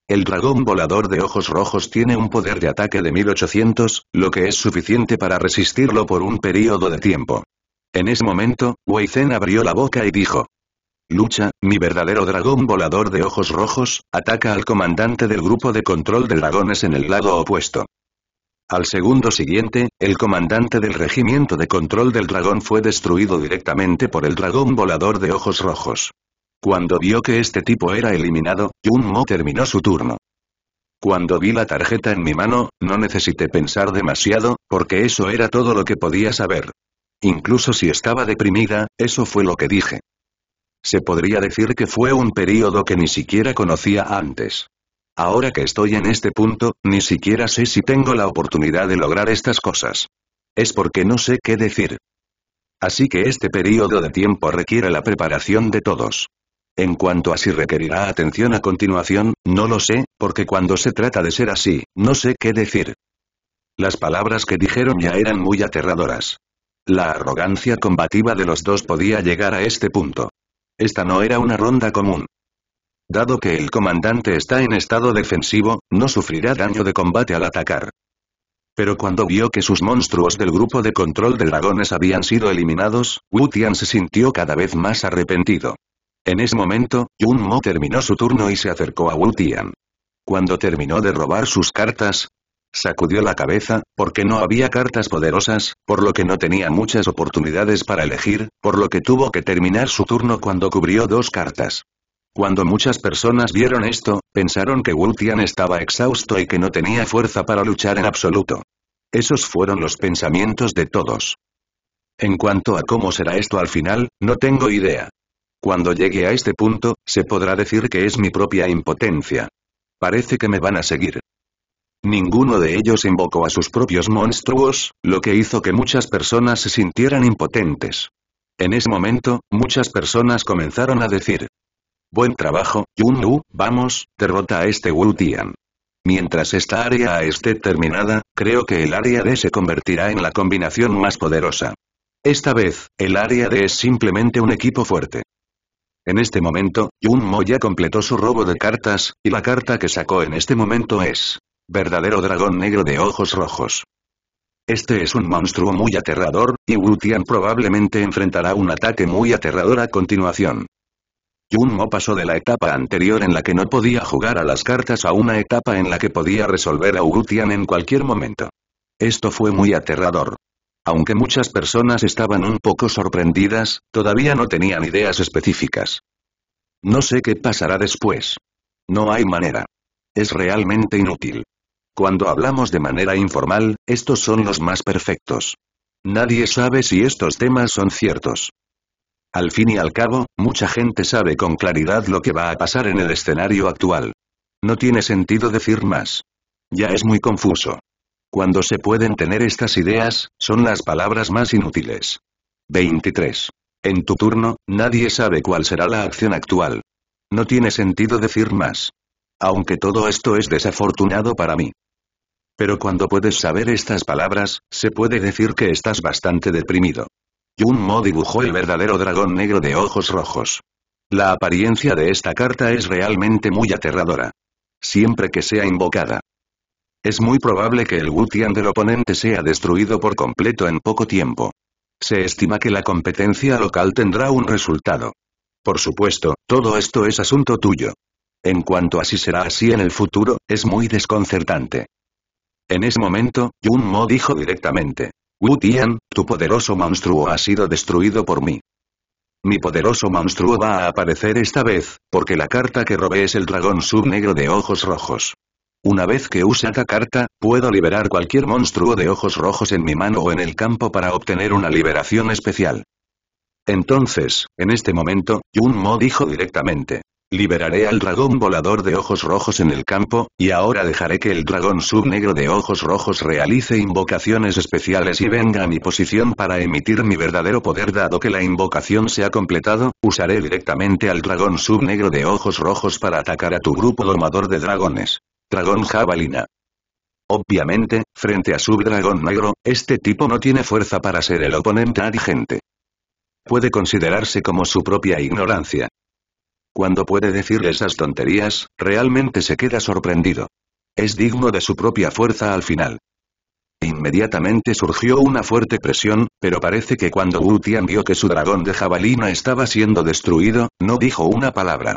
El dragón volador de ojos rojos tiene un poder de ataque de 1800, lo que es suficiente para resistirlo por un periodo de tiempo. En ese momento, Weizen abrió la boca y dijo. Lucha, mi verdadero dragón volador de ojos rojos, ataca al comandante del grupo de control de dragones en el lado opuesto. Al segundo siguiente, el comandante del regimiento de control del dragón fue destruido directamente por el dragón volador de ojos rojos. Cuando vio que este tipo era eliminado, Yun Mo terminó su turno. Cuando vi la tarjeta en mi mano, no necesité pensar demasiado, porque eso era todo lo que podía saber. Incluso si estaba deprimida, eso fue lo que dije. Se podría decir que fue un periodo que ni siquiera conocía antes. Ahora que estoy en este punto, ni siquiera sé si tengo la oportunidad de lograr estas cosas. Es porque no sé qué decir. Así que este periodo de tiempo requiere la preparación de todos. En cuanto a si requerirá atención a continuación, no lo sé, porque cuando se trata de ser así, no sé qué decir. Las palabras que dijeron ya eran muy aterradoras. La arrogancia combativa de los dos podía llegar a este punto. Esta no era una ronda común. Dado que el comandante está en estado defensivo, no sufrirá daño de combate al atacar. Pero cuando vio que sus monstruos del grupo de control de dragones habían sido eliminados, Wu Tian se sintió cada vez más arrepentido. En ese momento, Yun Mo terminó su turno y se acercó a Wu Tian. Cuando terminó de robar sus cartas, Sacudió la cabeza, porque no había cartas poderosas, por lo que no tenía muchas oportunidades para elegir, por lo que tuvo que terminar su turno cuando cubrió dos cartas. Cuando muchas personas vieron esto, pensaron que Wu estaba exhausto y que no tenía fuerza para luchar en absoluto. Esos fueron los pensamientos de todos. En cuanto a cómo será esto al final, no tengo idea. Cuando llegue a este punto, se podrá decir que es mi propia impotencia. Parece que me van a seguir. Ninguno de ellos invocó a sus propios monstruos, lo que hizo que muchas personas se sintieran impotentes. En ese momento, muchas personas comenzaron a decir, Buen trabajo, yun vamos, derrota a este Wu Tian. Mientras esta área esté terminada, creo que el área D se convertirá en la combinación más poderosa. Esta vez, el área D es simplemente un equipo fuerte. En este momento, Yun Mo ya completó su robo de cartas, y la carta que sacó en este momento es Verdadero dragón negro de ojos rojos. Este es un monstruo muy aterrador, y Gutian probablemente enfrentará un ataque muy aterrador a continuación. Yunmo pasó de la etapa anterior en la que no podía jugar a las cartas a una etapa en la que podía resolver a Gutian en cualquier momento. Esto fue muy aterrador. Aunque muchas personas estaban un poco sorprendidas, todavía no tenían ideas específicas. No sé qué pasará después. No hay manera. Es realmente inútil. Cuando hablamos de manera informal, estos son los más perfectos. Nadie sabe si estos temas son ciertos. Al fin y al cabo, mucha gente sabe con claridad lo que va a pasar en el escenario actual. No tiene sentido decir más. Ya es muy confuso. Cuando se pueden tener estas ideas, son las palabras más inútiles. 23. En tu turno, nadie sabe cuál será la acción actual. No tiene sentido decir más. Aunque todo esto es desafortunado para mí. Pero cuando puedes saber estas palabras, se puede decir que estás bastante deprimido. Yun Mo dibujó el verdadero dragón negro de ojos rojos. La apariencia de esta carta es realmente muy aterradora. Siempre que sea invocada. Es muy probable que el Wutian del oponente sea destruido por completo en poco tiempo. Se estima que la competencia local tendrá un resultado. Por supuesto, todo esto es asunto tuyo. En cuanto a si será así en el futuro, es muy desconcertante. En ese momento, Yun Mo dijo directamente. Wu Tian, tu poderoso monstruo ha sido destruido por mí. Mi poderoso monstruo va a aparecer esta vez, porque la carta que robé es el dragón subnegro de ojos rojos. Una vez que use esta carta, puedo liberar cualquier monstruo de ojos rojos en mi mano o en el campo para obtener una liberación especial. Entonces, en este momento, Yun Mo dijo directamente. Liberaré al dragón volador de ojos rojos en el campo, y ahora dejaré que el dragón subnegro de ojos rojos realice invocaciones especiales y venga a mi posición para emitir mi verdadero poder dado que la invocación se ha completado, usaré directamente al dragón subnegro de ojos rojos para atacar a tu grupo domador de dragones. Dragón jabalina. Obviamente, frente a subdragón negro, este tipo no tiene fuerza para ser el oponente adigente. Puede considerarse como su propia ignorancia. Cuando puede decir esas tonterías, realmente se queda sorprendido. Es digno de su propia fuerza al final. Inmediatamente surgió una fuerte presión, pero parece que cuando Wu Tian vio que su dragón de jabalina estaba siendo destruido, no dijo una palabra.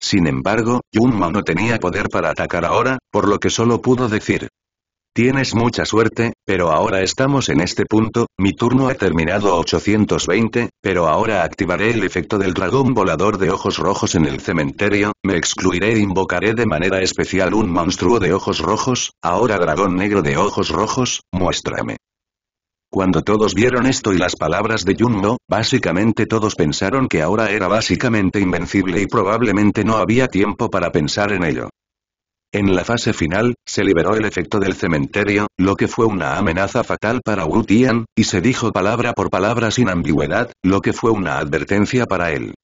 Sin embargo, Yun Mao no tenía poder para atacar ahora, por lo que solo pudo decir, Tienes mucha suerte, pero ahora estamos en este punto, mi turno ha terminado 820, pero ahora activaré el efecto del dragón volador de ojos rojos en el cementerio, me excluiré e invocaré de manera especial un monstruo de ojos rojos, ahora dragón negro de ojos rojos, muéstrame. Cuando todos vieron esto y las palabras de Junmo, básicamente todos pensaron que ahora era básicamente invencible y probablemente no había tiempo para pensar en ello. En la fase final, se liberó el efecto del cementerio, lo que fue una amenaza fatal para Wu Tian, y se dijo palabra por palabra sin ambigüedad, lo que fue una advertencia para él.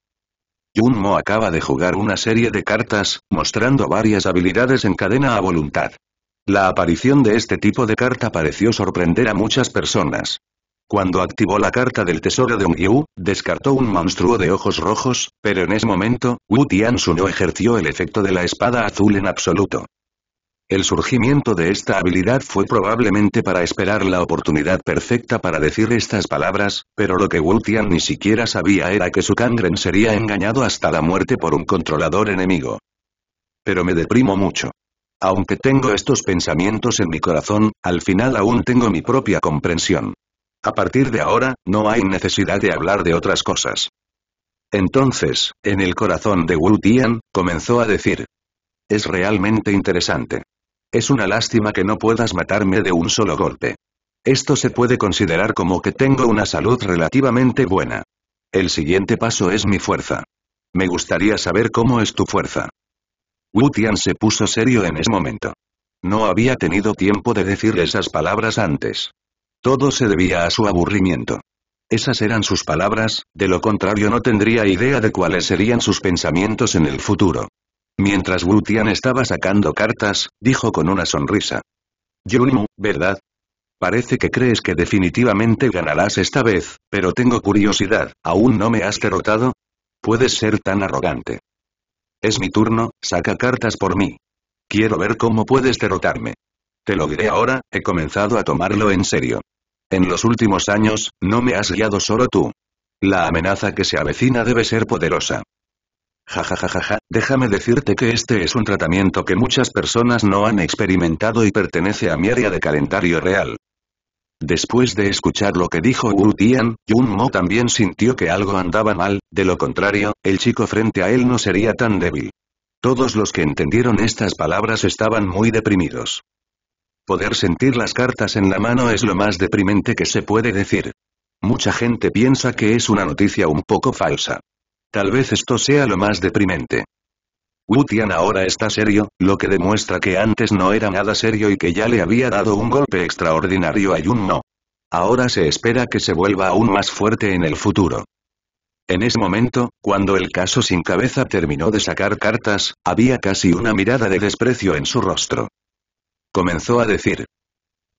Yun Mo acaba de jugar una serie de cartas, mostrando varias habilidades en cadena a voluntad. La aparición de este tipo de carta pareció sorprender a muchas personas. Cuando activó la carta del tesoro de Ongyu, descartó un monstruo de ojos rojos, pero en ese momento, Wu Tiansu no ejerció el efecto de la espada azul en absoluto. El surgimiento de esta habilidad fue probablemente para esperar la oportunidad perfecta para decir estas palabras, pero lo que Wu Tian ni siquiera sabía era que su Kangren sería engañado hasta la muerte por un controlador enemigo. Pero me deprimo mucho. Aunque tengo estos pensamientos en mi corazón, al final aún tengo mi propia comprensión. A partir de ahora, no hay necesidad de hablar de otras cosas. Entonces, en el corazón de Wu Tian, comenzó a decir. Es realmente interesante. Es una lástima que no puedas matarme de un solo golpe. Esto se puede considerar como que tengo una salud relativamente buena. El siguiente paso es mi fuerza. Me gustaría saber cómo es tu fuerza. Wu Tian se puso serio en ese momento. No había tenido tiempo de decir esas palabras antes. Todo se debía a su aburrimiento. Esas eran sus palabras, de lo contrario no tendría idea de cuáles serían sus pensamientos en el futuro. Mientras Wu estaba sacando cartas, dijo con una sonrisa. Yunmu, ¿verdad? Parece que crees que definitivamente ganarás esta vez, pero tengo curiosidad, ¿aún no me has derrotado? Puedes ser tan arrogante. Es mi turno, saca cartas por mí. Quiero ver cómo puedes derrotarme. Te lo diré ahora, he comenzado a tomarlo en serio. En los últimos años, no me has guiado solo tú. La amenaza que se avecina debe ser poderosa. Ja ja ja ja ja, déjame decirte que este es un tratamiento que muchas personas no han experimentado y pertenece a mi área de calendario real. Después de escuchar lo que dijo Wu Tian, Yun Mo también sintió que algo andaba mal, de lo contrario, el chico frente a él no sería tan débil. Todos los que entendieron estas palabras estaban muy deprimidos. Poder sentir las cartas en la mano es lo más deprimente que se puede decir. Mucha gente piensa que es una noticia un poco falsa. Tal vez esto sea lo más deprimente. Wu ahora está serio, lo que demuestra que antes no era nada serio y que ya le había dado un golpe extraordinario a Yun No. Ahora se espera que se vuelva aún más fuerte en el futuro. En ese momento, cuando el caso sin cabeza terminó de sacar cartas, había casi una mirada de desprecio en su rostro. Comenzó a decir.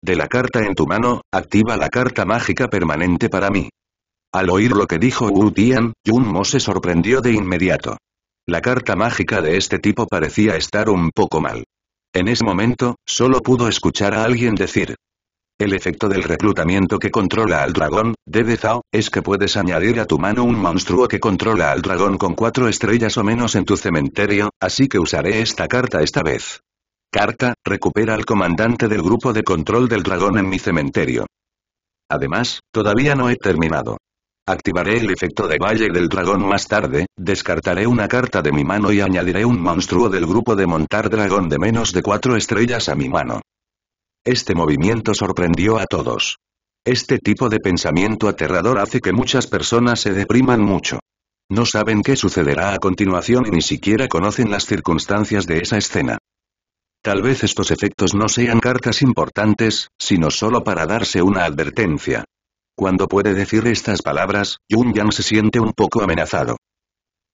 De la carta en tu mano, activa la carta mágica permanente para mí. Al oír lo que dijo Wu Tian, Yun Mo se sorprendió de inmediato. La carta mágica de este tipo parecía estar un poco mal. En ese momento, solo pudo escuchar a alguien decir. El efecto del reclutamiento que controla al dragón, de Zhao, es que puedes añadir a tu mano un monstruo que controla al dragón con cuatro estrellas o menos en tu cementerio, así que usaré esta carta esta vez. Carta, recupera al comandante del grupo de control del dragón en mi cementerio. Además, todavía no he terminado. Activaré el efecto de Valle del Dragón más tarde, descartaré una carta de mi mano y añadiré un monstruo del grupo de montar dragón de menos de cuatro estrellas a mi mano. Este movimiento sorprendió a todos. Este tipo de pensamiento aterrador hace que muchas personas se depriman mucho. No saben qué sucederá a continuación y ni siquiera conocen las circunstancias de esa escena. Tal vez estos efectos no sean cartas importantes, sino solo para darse una advertencia. Cuando puede decir estas palabras, Yun Yang se siente un poco amenazado.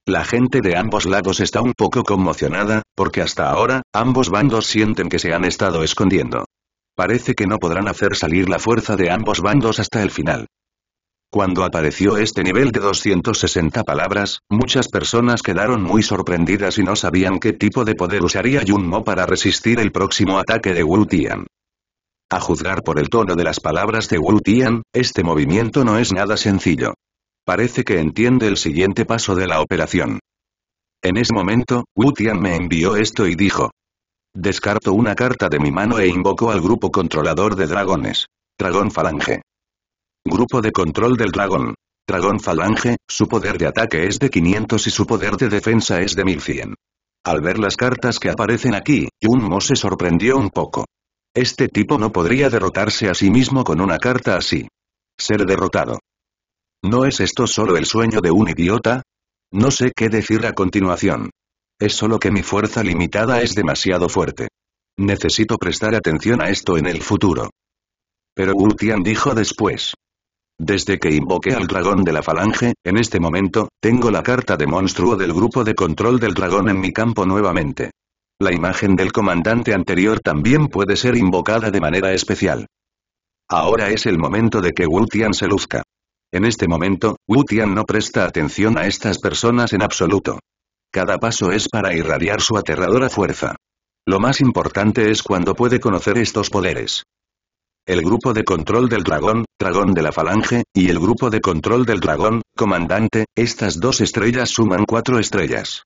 La gente de ambos lados está un poco conmocionada, porque hasta ahora, ambos bandos sienten que se han estado escondiendo. Parece que no podrán hacer salir la fuerza de ambos bandos hasta el final. Cuando apareció este nivel de 260 palabras, muchas personas quedaron muy sorprendidas y no sabían qué tipo de poder usaría Yunmo para resistir el próximo ataque de Wu Tian. A juzgar por el tono de las palabras de Wu Tian, este movimiento no es nada sencillo. Parece que entiende el siguiente paso de la operación. En ese momento, Wu Tian me envió esto y dijo. Descarto una carta de mi mano e invoco al grupo controlador de dragones. Dragón Falange. Grupo de control del dragón. Dragón Falange, su poder de ataque es de 500 y su poder de defensa es de 1100. Al ver las cartas que aparecen aquí, Mo se sorprendió un poco. Este tipo no podría derrotarse a sí mismo con una carta así. Ser derrotado. ¿No es esto solo el sueño de un idiota? No sé qué decir a continuación. Es solo que mi fuerza limitada es demasiado fuerte. Necesito prestar atención a esto en el futuro. Pero Wu Tian dijo después. Desde que invoqué al dragón de la falange, en este momento, tengo la carta de monstruo del grupo de control del dragón en mi campo nuevamente. La imagen del comandante anterior también puede ser invocada de manera especial. Ahora es el momento de que Wutian se luzca. En este momento, Wutian no presta atención a estas personas en absoluto. Cada paso es para irradiar su aterradora fuerza. Lo más importante es cuando puede conocer estos poderes el Grupo de Control del Dragón, Dragón de la Falange, y el Grupo de Control del Dragón, Comandante, estas dos estrellas suman cuatro estrellas.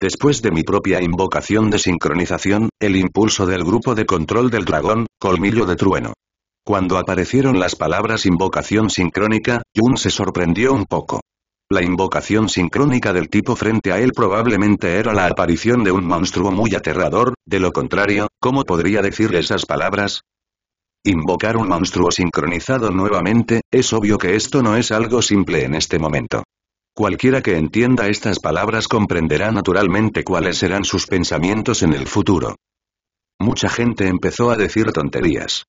Después de mi propia invocación de sincronización, el impulso del Grupo de Control del Dragón, Colmillo de Trueno. Cuando aparecieron las palabras invocación sincrónica, Jun se sorprendió un poco. La invocación sincrónica del tipo frente a él probablemente era la aparición de un monstruo muy aterrador, de lo contrario, ¿cómo podría decir esas palabras? Invocar un monstruo sincronizado nuevamente, es obvio que esto no es algo simple en este momento. Cualquiera que entienda estas palabras comprenderá naturalmente cuáles serán sus pensamientos en el futuro. Mucha gente empezó a decir tonterías.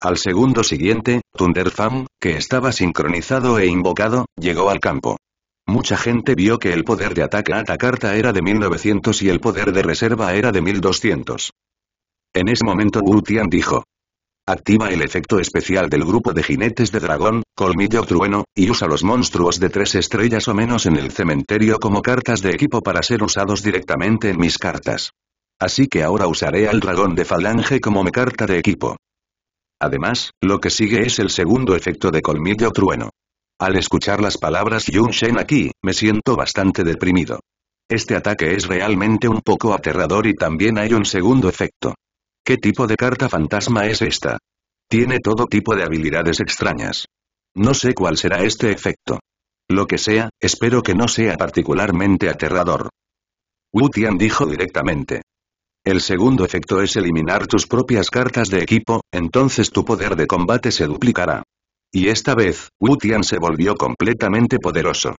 Al segundo siguiente, Thunderfam, que estaba sincronizado e invocado, llegó al campo. Mucha gente vio que el poder de ataque a carta era de 1900 y el poder de reserva era de 1200. En ese momento Wu Tian dijo. Activa el efecto especial del grupo de jinetes de dragón, colmillo trueno, y usa los monstruos de tres estrellas o menos en el cementerio como cartas de equipo para ser usados directamente en mis cartas. Así que ahora usaré al dragón de falange como mi carta de equipo. Además, lo que sigue es el segundo efecto de colmillo trueno. Al escuchar las palabras Yun Shen aquí, me siento bastante deprimido. Este ataque es realmente un poco aterrador y también hay un segundo efecto. ¿Qué tipo de carta fantasma es esta? Tiene todo tipo de habilidades extrañas. No sé cuál será este efecto. Lo que sea, espero que no sea particularmente aterrador. Wu Tian dijo directamente. El segundo efecto es eliminar tus propias cartas de equipo, entonces tu poder de combate se duplicará. Y esta vez, Wu Tian se volvió completamente poderoso.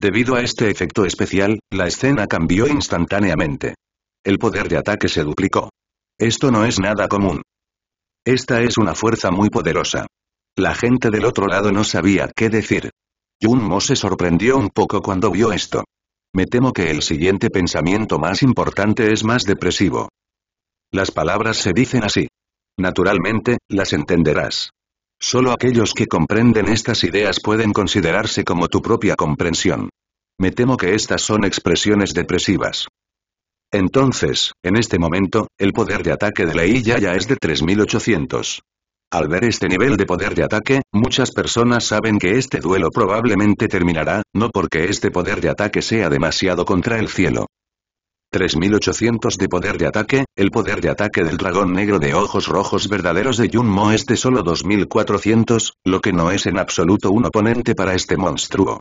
Debido a este efecto especial, la escena cambió instantáneamente. El poder de ataque se duplicó. Esto no es nada común. Esta es una fuerza muy poderosa. La gente del otro lado no sabía qué decir. Yun Mo se sorprendió un poco cuando vio esto. Me temo que el siguiente pensamiento más importante es más depresivo. Las palabras se dicen así. Naturalmente, las entenderás. Solo aquellos que comprenden estas ideas pueden considerarse como tu propia comprensión. Me temo que estas son expresiones depresivas. Entonces, en este momento, el poder de ataque de la Illa ya es de 3800. Al ver este nivel de poder de ataque, muchas personas saben que este duelo probablemente terminará, no porque este poder de ataque sea demasiado contra el cielo. 3800 de poder de ataque, el poder de ataque del dragón negro de ojos rojos verdaderos de Mo es de solo 2400, lo que no es en absoluto un oponente para este monstruo.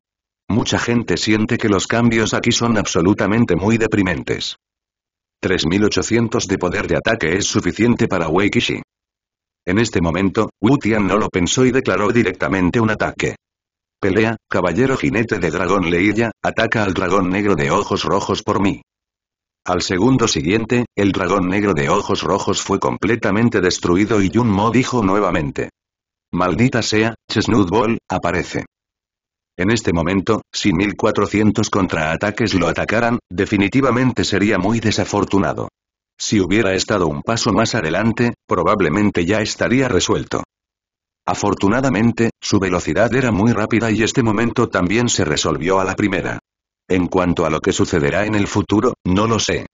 Mucha gente siente que los cambios aquí son absolutamente muy deprimentes. 3800 de poder de ataque es suficiente para Wei En este momento, Wu Tian no lo pensó y declaró directamente un ataque. Pelea, caballero jinete de dragón Leiya, ataca al dragón negro de ojos rojos por mí. Al segundo siguiente, el dragón negro de ojos rojos fue completamente destruido y Yun Mo dijo nuevamente. Maldita sea, Chesnut Ball, aparece. En este momento, si 1400 contraataques lo atacaran, definitivamente sería muy desafortunado. Si hubiera estado un paso más adelante, probablemente ya estaría resuelto. Afortunadamente, su velocidad era muy rápida y este momento también se resolvió a la primera. En cuanto a lo que sucederá en el futuro, no lo sé.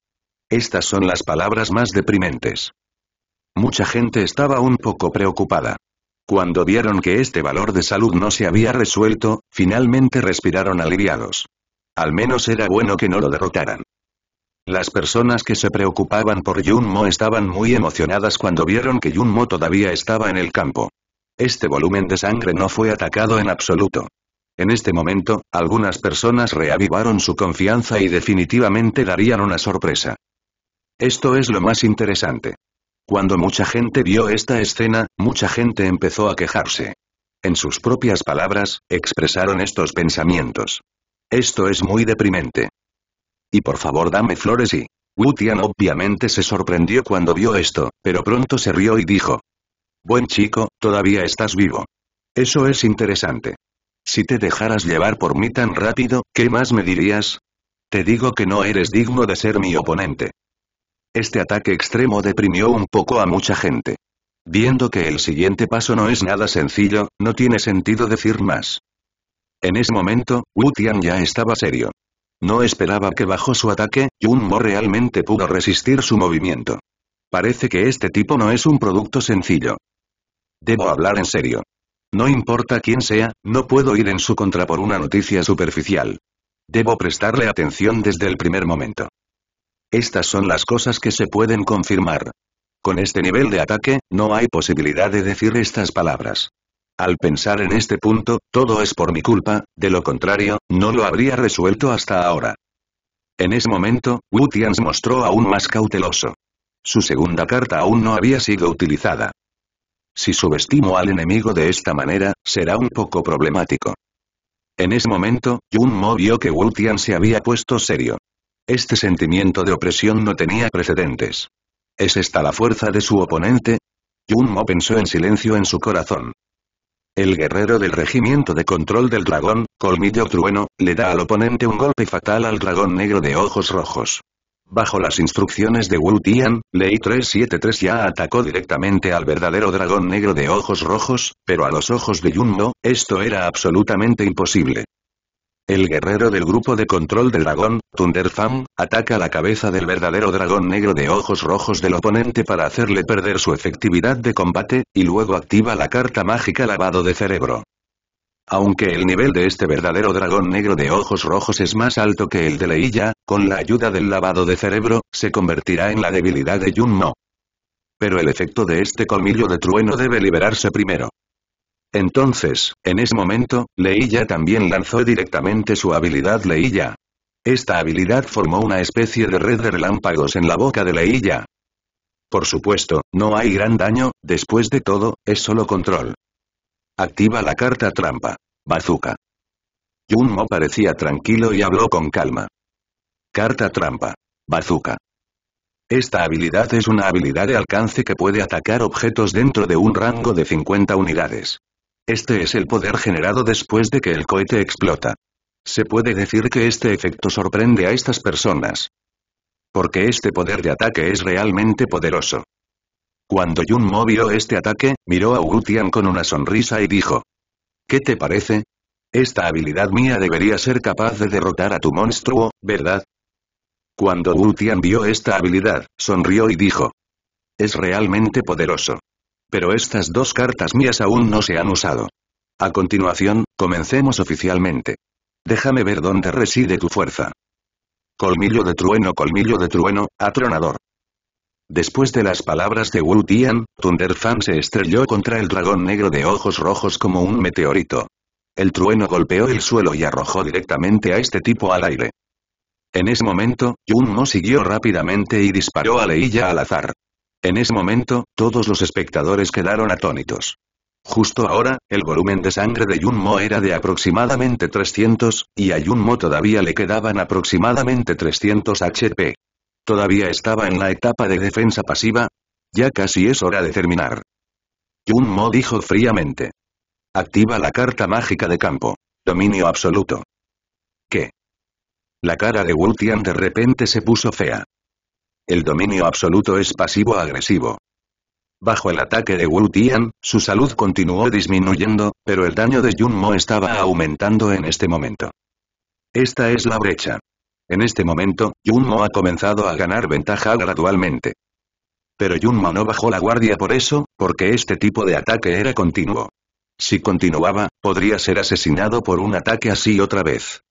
Estas son las palabras más deprimentes. Mucha gente estaba un poco preocupada. Cuando vieron que este valor de salud no se había resuelto, finalmente respiraron aliviados. Al menos era bueno que no lo derrotaran. Las personas que se preocupaban por Mo estaban muy emocionadas cuando vieron que Mo todavía estaba en el campo. Este volumen de sangre no fue atacado en absoluto. En este momento, algunas personas reavivaron su confianza y definitivamente darían una sorpresa. Esto es lo más interesante. Cuando mucha gente vio esta escena, mucha gente empezó a quejarse. En sus propias palabras, expresaron estos pensamientos. Esto es muy deprimente. Y por favor dame flores y... Wutian obviamente se sorprendió cuando vio esto, pero pronto se rió y dijo. Buen chico, todavía estás vivo. Eso es interesante. Si te dejaras llevar por mí tan rápido, ¿qué más me dirías? Te digo que no eres digno de ser mi oponente. Este ataque extremo deprimió un poco a mucha gente. Viendo que el siguiente paso no es nada sencillo, no tiene sentido decir más. En ese momento, Wu Tian ya estaba serio. No esperaba que bajo su ataque, Yun Mo realmente pudo resistir su movimiento. Parece que este tipo no es un producto sencillo. Debo hablar en serio. No importa quién sea, no puedo ir en su contra por una noticia superficial. Debo prestarle atención desde el primer momento. Estas son las cosas que se pueden confirmar. Con este nivel de ataque, no hay posibilidad de decir estas palabras. Al pensar en este punto, todo es por mi culpa, de lo contrario, no lo habría resuelto hasta ahora. En ese momento, Wu se mostró aún más cauteloso. Su segunda carta aún no había sido utilizada. Si subestimo al enemigo de esta manera, será un poco problemático. En ese momento, Yun Mo vio que Wu Tian se había puesto serio. Este sentimiento de opresión no tenía precedentes. ¿Es esta la fuerza de su oponente? Yunmo pensó en silencio en su corazón. El guerrero del regimiento de control del dragón, Colmillo Trueno, le da al oponente un golpe fatal al dragón negro de ojos rojos. Bajo las instrucciones de Wu Tian, Lei 373 ya atacó directamente al verdadero dragón negro de ojos rojos, pero a los ojos de Yunmo, esto era absolutamente imposible. El guerrero del grupo de control del dragón, Thunderfang, ataca la cabeza del verdadero dragón negro de ojos rojos del oponente para hacerle perder su efectividad de combate, y luego activa la carta mágica lavado de cerebro. Aunque el nivel de este verdadero dragón negro de ojos rojos es más alto que el de Leilla, con la ayuda del lavado de cerebro, se convertirá en la debilidad de Yunno. Pero el efecto de este colmillo de trueno debe liberarse primero. Entonces, en ese momento, Leilla también lanzó directamente su habilidad Leilla. Esta habilidad formó una especie de red de relámpagos en la boca de Leilla. Por supuesto, no hay gran daño, después de todo, es solo control. Activa la carta trampa. Bazooka. Junmo parecía tranquilo y habló con calma. Carta trampa. Bazooka. Esta habilidad es una habilidad de alcance que puede atacar objetos dentro de un rango de 50 unidades. Este es el poder generado después de que el cohete explota. Se puede decir que este efecto sorprende a estas personas. Porque este poder de ataque es realmente poderoso. Cuando Mo vio este ataque, miró a Wutian con una sonrisa y dijo. ¿Qué te parece? Esta habilidad mía debería ser capaz de derrotar a tu monstruo, ¿verdad? Cuando Wu vio esta habilidad, sonrió y dijo. Es realmente poderoso pero estas dos cartas mías aún no se han usado. A continuación, comencemos oficialmente. Déjame ver dónde reside tu fuerza. Colmillo de trueno, colmillo de trueno, atronador. Después de las palabras de Wu Tian, Fan se estrelló contra el dragón negro de ojos rojos como un meteorito. El trueno golpeó el suelo y arrojó directamente a este tipo al aire. En ese momento, mo siguió rápidamente y disparó a Leilla al azar. En ese momento, todos los espectadores quedaron atónitos. Justo ahora, el volumen de sangre de Mo era de aproximadamente 300, y a Mo todavía le quedaban aproximadamente 300 HP. Todavía estaba en la etapa de defensa pasiva. Ya casi es hora de terminar. Mo dijo fríamente. Activa la carta mágica de campo. Dominio absoluto. ¿Qué? La cara de Wu Tian de repente se puso fea. El dominio absoluto es pasivo-agresivo. Bajo el ataque de Wu Tian, su salud continuó disminuyendo, pero el daño de Yun Mo estaba aumentando en este momento. Esta es la brecha. En este momento, Yun Mo ha comenzado a ganar ventaja gradualmente. Pero Yun Mo no bajó la guardia por eso, porque este tipo de ataque era continuo. Si continuaba, podría ser asesinado por un ataque así otra vez.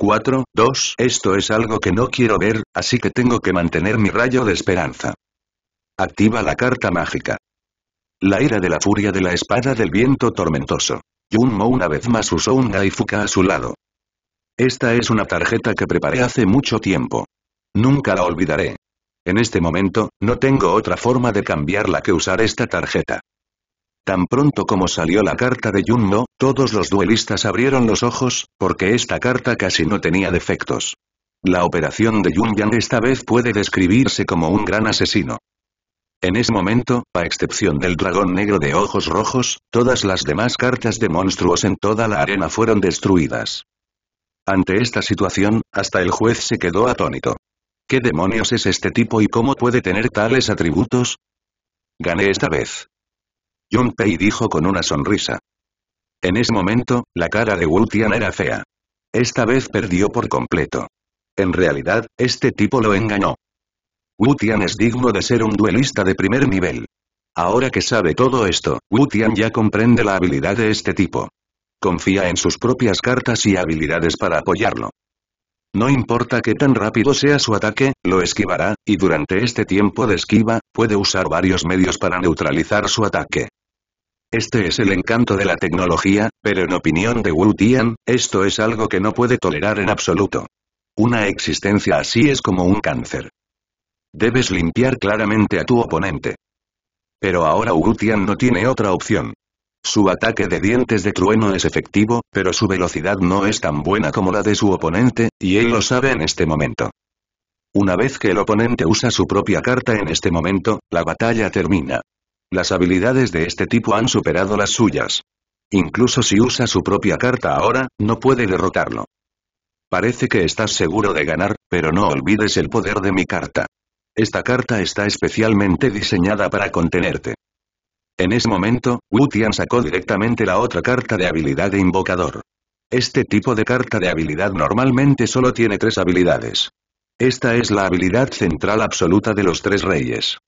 4, 2, esto es algo que no quiero ver, así que tengo que mantener mi rayo de esperanza. Activa la carta mágica. La ira de la furia de la espada del viento tormentoso. Junmo una vez más usó un Gaifuka a su lado. Esta es una tarjeta que preparé hace mucho tiempo. Nunca la olvidaré. En este momento, no tengo otra forma de cambiarla que usar esta tarjeta. Tan pronto como salió la carta de Yunno, todos los duelistas abrieron los ojos, porque esta carta casi no tenía defectos. La operación de Yun esta vez puede describirse como un gran asesino. En ese momento, a excepción del dragón negro de ojos rojos, todas las demás cartas de monstruos en toda la arena fueron destruidas. Ante esta situación, hasta el juez se quedó atónito. ¿Qué demonios es este tipo y cómo puede tener tales atributos? Gané esta vez. Junpei dijo con una sonrisa. En ese momento, la cara de Wu Tian era fea. Esta vez perdió por completo. En realidad, este tipo lo engañó. Wu Tian es digno de ser un duelista de primer nivel. Ahora que sabe todo esto, Wu Tian ya comprende la habilidad de este tipo. Confía en sus propias cartas y habilidades para apoyarlo. No importa qué tan rápido sea su ataque, lo esquivará, y durante este tiempo de esquiva, puede usar varios medios para neutralizar su ataque. Este es el encanto de la tecnología, pero en opinión de Wu Tian, esto es algo que no puede tolerar en absoluto. Una existencia así es como un cáncer. Debes limpiar claramente a tu oponente. Pero ahora Wu Tian no tiene otra opción. Su ataque de dientes de trueno es efectivo, pero su velocidad no es tan buena como la de su oponente, y él lo sabe en este momento. Una vez que el oponente usa su propia carta en este momento, la batalla termina. Las habilidades de este tipo han superado las suyas. Incluso si usa su propia carta ahora, no puede derrotarlo. Parece que estás seguro de ganar, pero no olvides el poder de mi carta. Esta carta está especialmente diseñada para contenerte. En ese momento, Wutian sacó directamente la otra carta de habilidad de invocador. Este tipo de carta de habilidad normalmente solo tiene tres habilidades. Esta es la habilidad central absoluta de los tres reyes.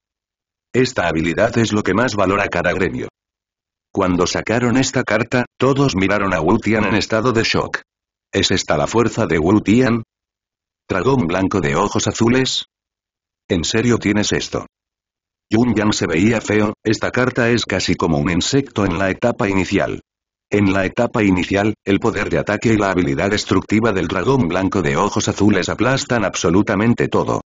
Esta habilidad es lo que más valora cada gremio. Cuando sacaron esta carta, todos miraron a Wu Tian en estado de shock. ¿Es esta la fuerza de Wu Tian? ¿Dragón blanco de ojos azules? ¿En serio tienes esto? Yun Yang se veía feo, esta carta es casi como un insecto en la etapa inicial. En la etapa inicial, el poder de ataque y la habilidad destructiva del dragón blanco de ojos azules aplastan absolutamente todo.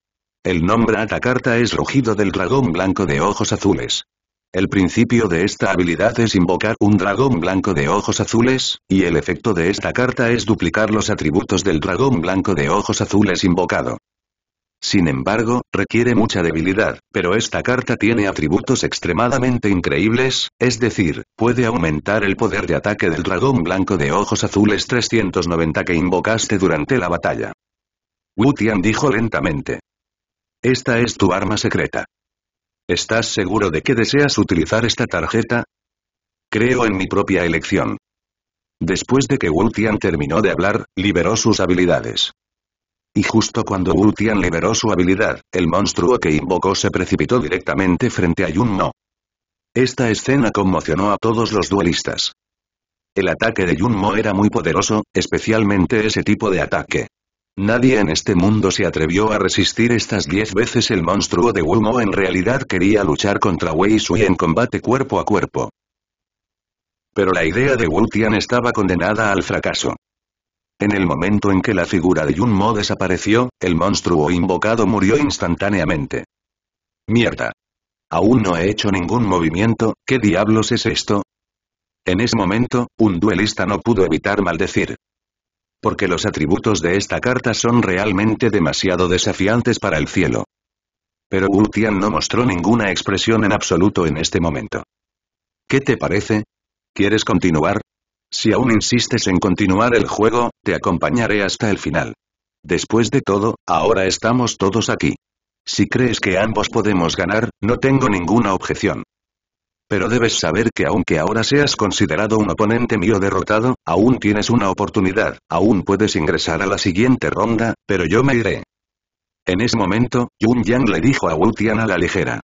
El nombre carta es rugido del dragón blanco de ojos azules. El principio de esta habilidad es invocar un dragón blanco de ojos azules, y el efecto de esta carta es duplicar los atributos del dragón blanco de ojos azules invocado. Sin embargo, requiere mucha debilidad, pero esta carta tiene atributos extremadamente increíbles, es decir, puede aumentar el poder de ataque del dragón blanco de ojos azules 390 que invocaste durante la batalla. Wutian dijo lentamente. Esta es tu arma secreta. ¿Estás seguro de que deseas utilizar esta tarjeta? Creo en mi propia elección. Después de que Wu Tian terminó de hablar, liberó sus habilidades. Y justo cuando Wu Tian liberó su habilidad, el monstruo que invocó se precipitó directamente frente a Yun Mo. Esta escena conmocionó a todos los duelistas. El ataque de Yun Mo era muy poderoso, especialmente ese tipo de ataque. Nadie en este mundo se atrevió a resistir estas diez veces el monstruo de Mo en realidad quería luchar contra Wei Sui en combate cuerpo a cuerpo. Pero la idea de Wu Tian estaba condenada al fracaso. En el momento en que la figura de Yun Mo desapareció, el monstruo invocado murió instantáneamente. Mierda. Aún no he hecho ningún movimiento, ¿qué diablos es esto? En ese momento, un duelista no pudo evitar maldecir. Porque los atributos de esta carta son realmente demasiado desafiantes para el cielo. Pero Wu no mostró ninguna expresión en absoluto en este momento. ¿Qué te parece? ¿Quieres continuar? Si aún insistes en continuar el juego, te acompañaré hasta el final. Después de todo, ahora estamos todos aquí. Si crees que ambos podemos ganar, no tengo ninguna objeción. Pero debes saber que aunque ahora seas considerado un oponente mío derrotado, aún tienes una oportunidad, aún puedes ingresar a la siguiente ronda, pero yo me iré. En ese momento, Yun Yang le dijo a Wu Tian a la ligera.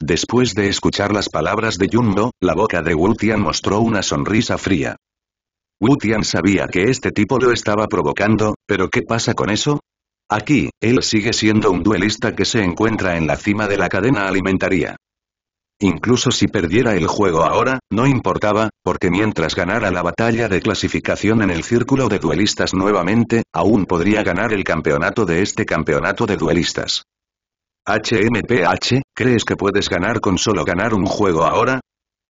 Después de escuchar las palabras de Yun Do, la boca de Wu Tian mostró una sonrisa fría. Wu Tian sabía que este tipo lo estaba provocando, pero ¿qué pasa con eso? Aquí, él sigue siendo un duelista que se encuentra en la cima de la cadena alimentaria. Incluso si perdiera el juego ahora, no importaba, porque mientras ganara la batalla de clasificación en el círculo de duelistas nuevamente, aún podría ganar el campeonato de este campeonato de duelistas. HMPH, ¿crees que puedes ganar con solo ganar un juego ahora?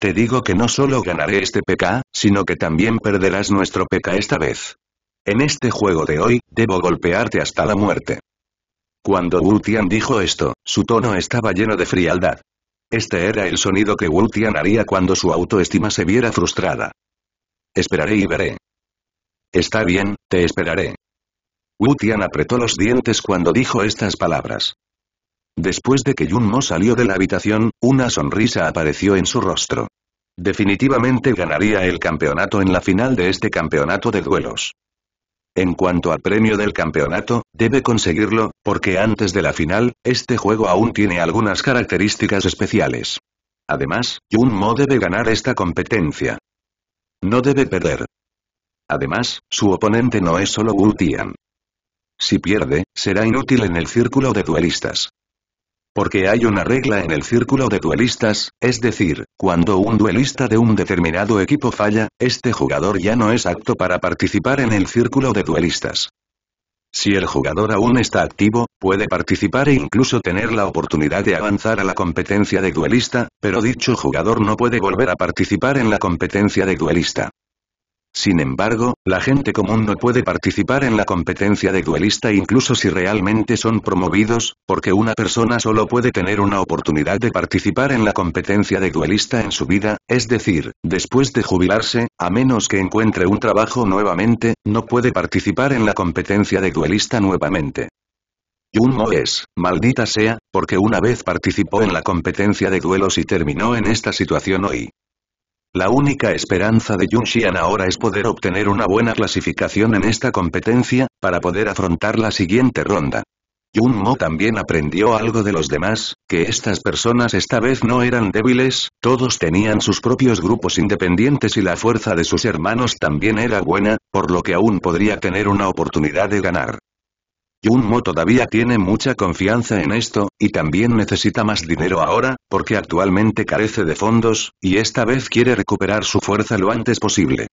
Te digo que no solo ganaré este PK, sino que también perderás nuestro PK esta vez. En este juego de hoy, debo golpearte hasta la muerte. Cuando Wu Tian dijo esto, su tono estaba lleno de frialdad. Este era el sonido que Wu Tian haría cuando su autoestima se viera frustrada. Esperaré y veré. Está bien, te esperaré. Wu Tian apretó los dientes cuando dijo estas palabras. Después de que Yun Mo salió de la habitación, una sonrisa apareció en su rostro. Definitivamente ganaría el campeonato en la final de este campeonato de duelos. En cuanto al premio del campeonato, debe conseguirlo, porque antes de la final, este juego aún tiene algunas características especiales. Además, Mo debe ganar esta competencia. No debe perder. Además, su oponente no es solo Wu Tian. Si pierde, será inútil en el círculo de duelistas. Porque hay una regla en el círculo de duelistas, es decir, cuando un duelista de un determinado equipo falla, este jugador ya no es apto para participar en el círculo de duelistas. Si el jugador aún está activo, puede participar e incluso tener la oportunidad de avanzar a la competencia de duelista, pero dicho jugador no puede volver a participar en la competencia de duelista. Sin embargo, la gente común no puede participar en la competencia de duelista incluso si realmente son promovidos, porque una persona solo puede tener una oportunidad de participar en la competencia de duelista en su vida, es decir, después de jubilarse, a menos que encuentre un trabajo nuevamente, no puede participar en la competencia de duelista nuevamente. mo es, maldita sea, porque una vez participó en la competencia de duelos y terminó en esta situación hoy. La única esperanza de Yun Xian ahora es poder obtener una buena clasificación en esta competencia, para poder afrontar la siguiente ronda. Yun Mo también aprendió algo de los demás, que estas personas esta vez no eran débiles, todos tenían sus propios grupos independientes y la fuerza de sus hermanos también era buena, por lo que aún podría tener una oportunidad de ganar. Yunmo todavía tiene mucha confianza en esto, y también necesita más dinero ahora, porque actualmente carece de fondos, y esta vez quiere recuperar su fuerza lo antes posible.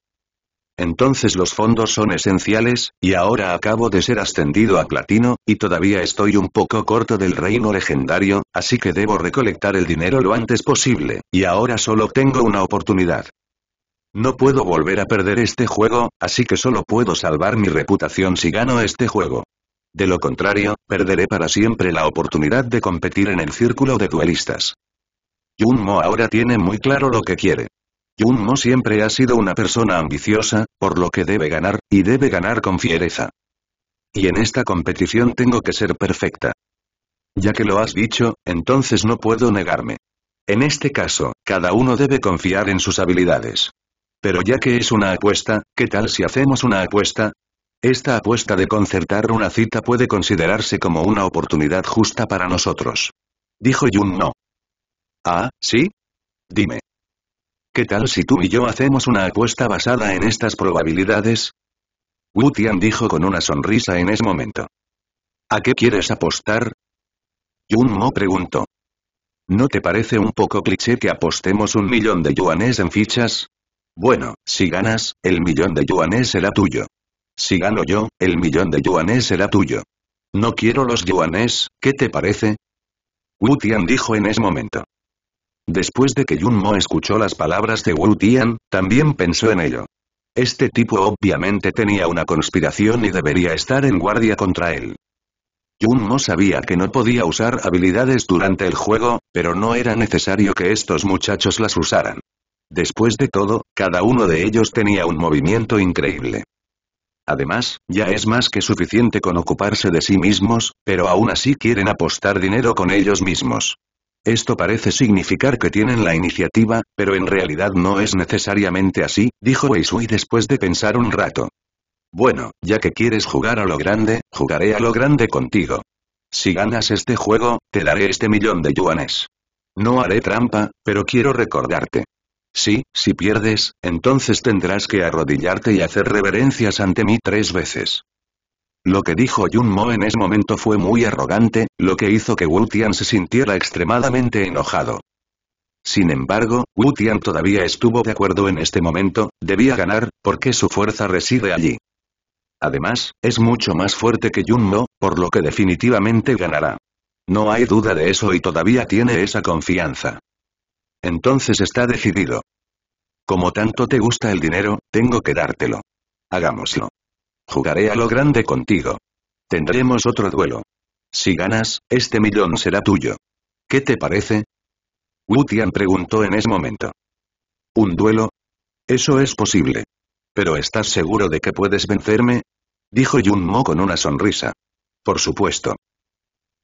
Entonces los fondos son esenciales, y ahora acabo de ser ascendido a platino, y todavía estoy un poco corto del reino legendario, así que debo recolectar el dinero lo antes posible, y ahora solo tengo una oportunidad. No puedo volver a perder este juego, así que solo puedo salvar mi reputación si gano este juego de lo contrario, perderé para siempre la oportunidad de competir en el círculo de duelistas. Yunmo ahora tiene muy claro lo que quiere. Yunmo siempre ha sido una persona ambiciosa, por lo que debe ganar, y debe ganar con fiereza. Y en esta competición tengo que ser perfecta. Ya que lo has dicho, entonces no puedo negarme. En este caso, cada uno debe confiar en sus habilidades. Pero ya que es una apuesta, ¿qué tal si hacemos una apuesta? Esta apuesta de concertar una cita puede considerarse como una oportunidad justa para nosotros. Dijo Yun No. Ah, ¿sí? Dime. ¿Qué tal si tú y yo hacemos una apuesta basada en estas probabilidades? Wu Tian dijo con una sonrisa en ese momento. ¿A qué quieres apostar? Yun Mo preguntó. ¿No te parece un poco cliché que apostemos un millón de yuanes en fichas? Bueno, si ganas, el millón de yuanes será tuyo. Si gano yo, el millón de yuanes será tuyo. No quiero los yuanes, ¿qué te parece? Wu Tian dijo en ese momento. Después de que Yun Mo escuchó las palabras de Wu Tian, también pensó en ello. Este tipo obviamente tenía una conspiración y debería estar en guardia contra él. Yun Mo sabía que no podía usar habilidades durante el juego, pero no era necesario que estos muchachos las usaran. Después de todo, cada uno de ellos tenía un movimiento increíble. Además, ya es más que suficiente con ocuparse de sí mismos, pero aún así quieren apostar dinero con ellos mismos. Esto parece significar que tienen la iniciativa, pero en realidad no es necesariamente así, dijo Weisui después de pensar un rato. Bueno, ya que quieres jugar a lo grande, jugaré a lo grande contigo. Si ganas este juego, te daré este millón de yuanes. No haré trampa, pero quiero recordarte. Sí, si pierdes, entonces tendrás que arrodillarte y hacer reverencias ante mí tres veces. Lo que dijo Yun Mo en ese momento fue muy arrogante, lo que hizo que Wu Tian se sintiera extremadamente enojado. Sin embargo, Wu Tian todavía estuvo de acuerdo en este momento, debía ganar, porque su fuerza reside allí. Además, es mucho más fuerte que Yun Mo, por lo que definitivamente ganará. No hay duda de eso y todavía tiene esa confianza. Entonces está decidido. Como tanto te gusta el dinero, tengo que dártelo. Hagámoslo. Jugaré a lo grande contigo. Tendremos otro duelo. Si ganas, este millón será tuyo. ¿Qué te parece? Wu Tian preguntó en ese momento. ¿Un duelo? Eso es posible. ¿Pero estás seguro de que puedes vencerme? Dijo Yun Mo con una sonrisa. Por supuesto.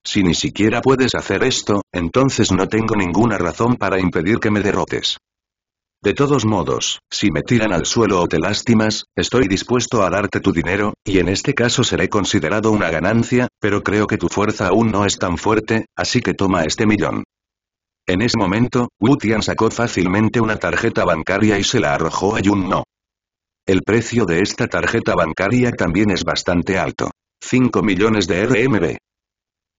Si ni siquiera puedes hacer esto, entonces no tengo ninguna razón para impedir que me derrotes. De todos modos, si me tiran al suelo o te lastimas, estoy dispuesto a darte tu dinero, y en este caso seré considerado una ganancia, pero creo que tu fuerza aún no es tan fuerte, así que toma este millón. En ese momento, Wu Tian sacó fácilmente una tarjeta bancaria y se la arrojó a Yun No. El precio de esta tarjeta bancaria también es bastante alto. 5 millones de RMB.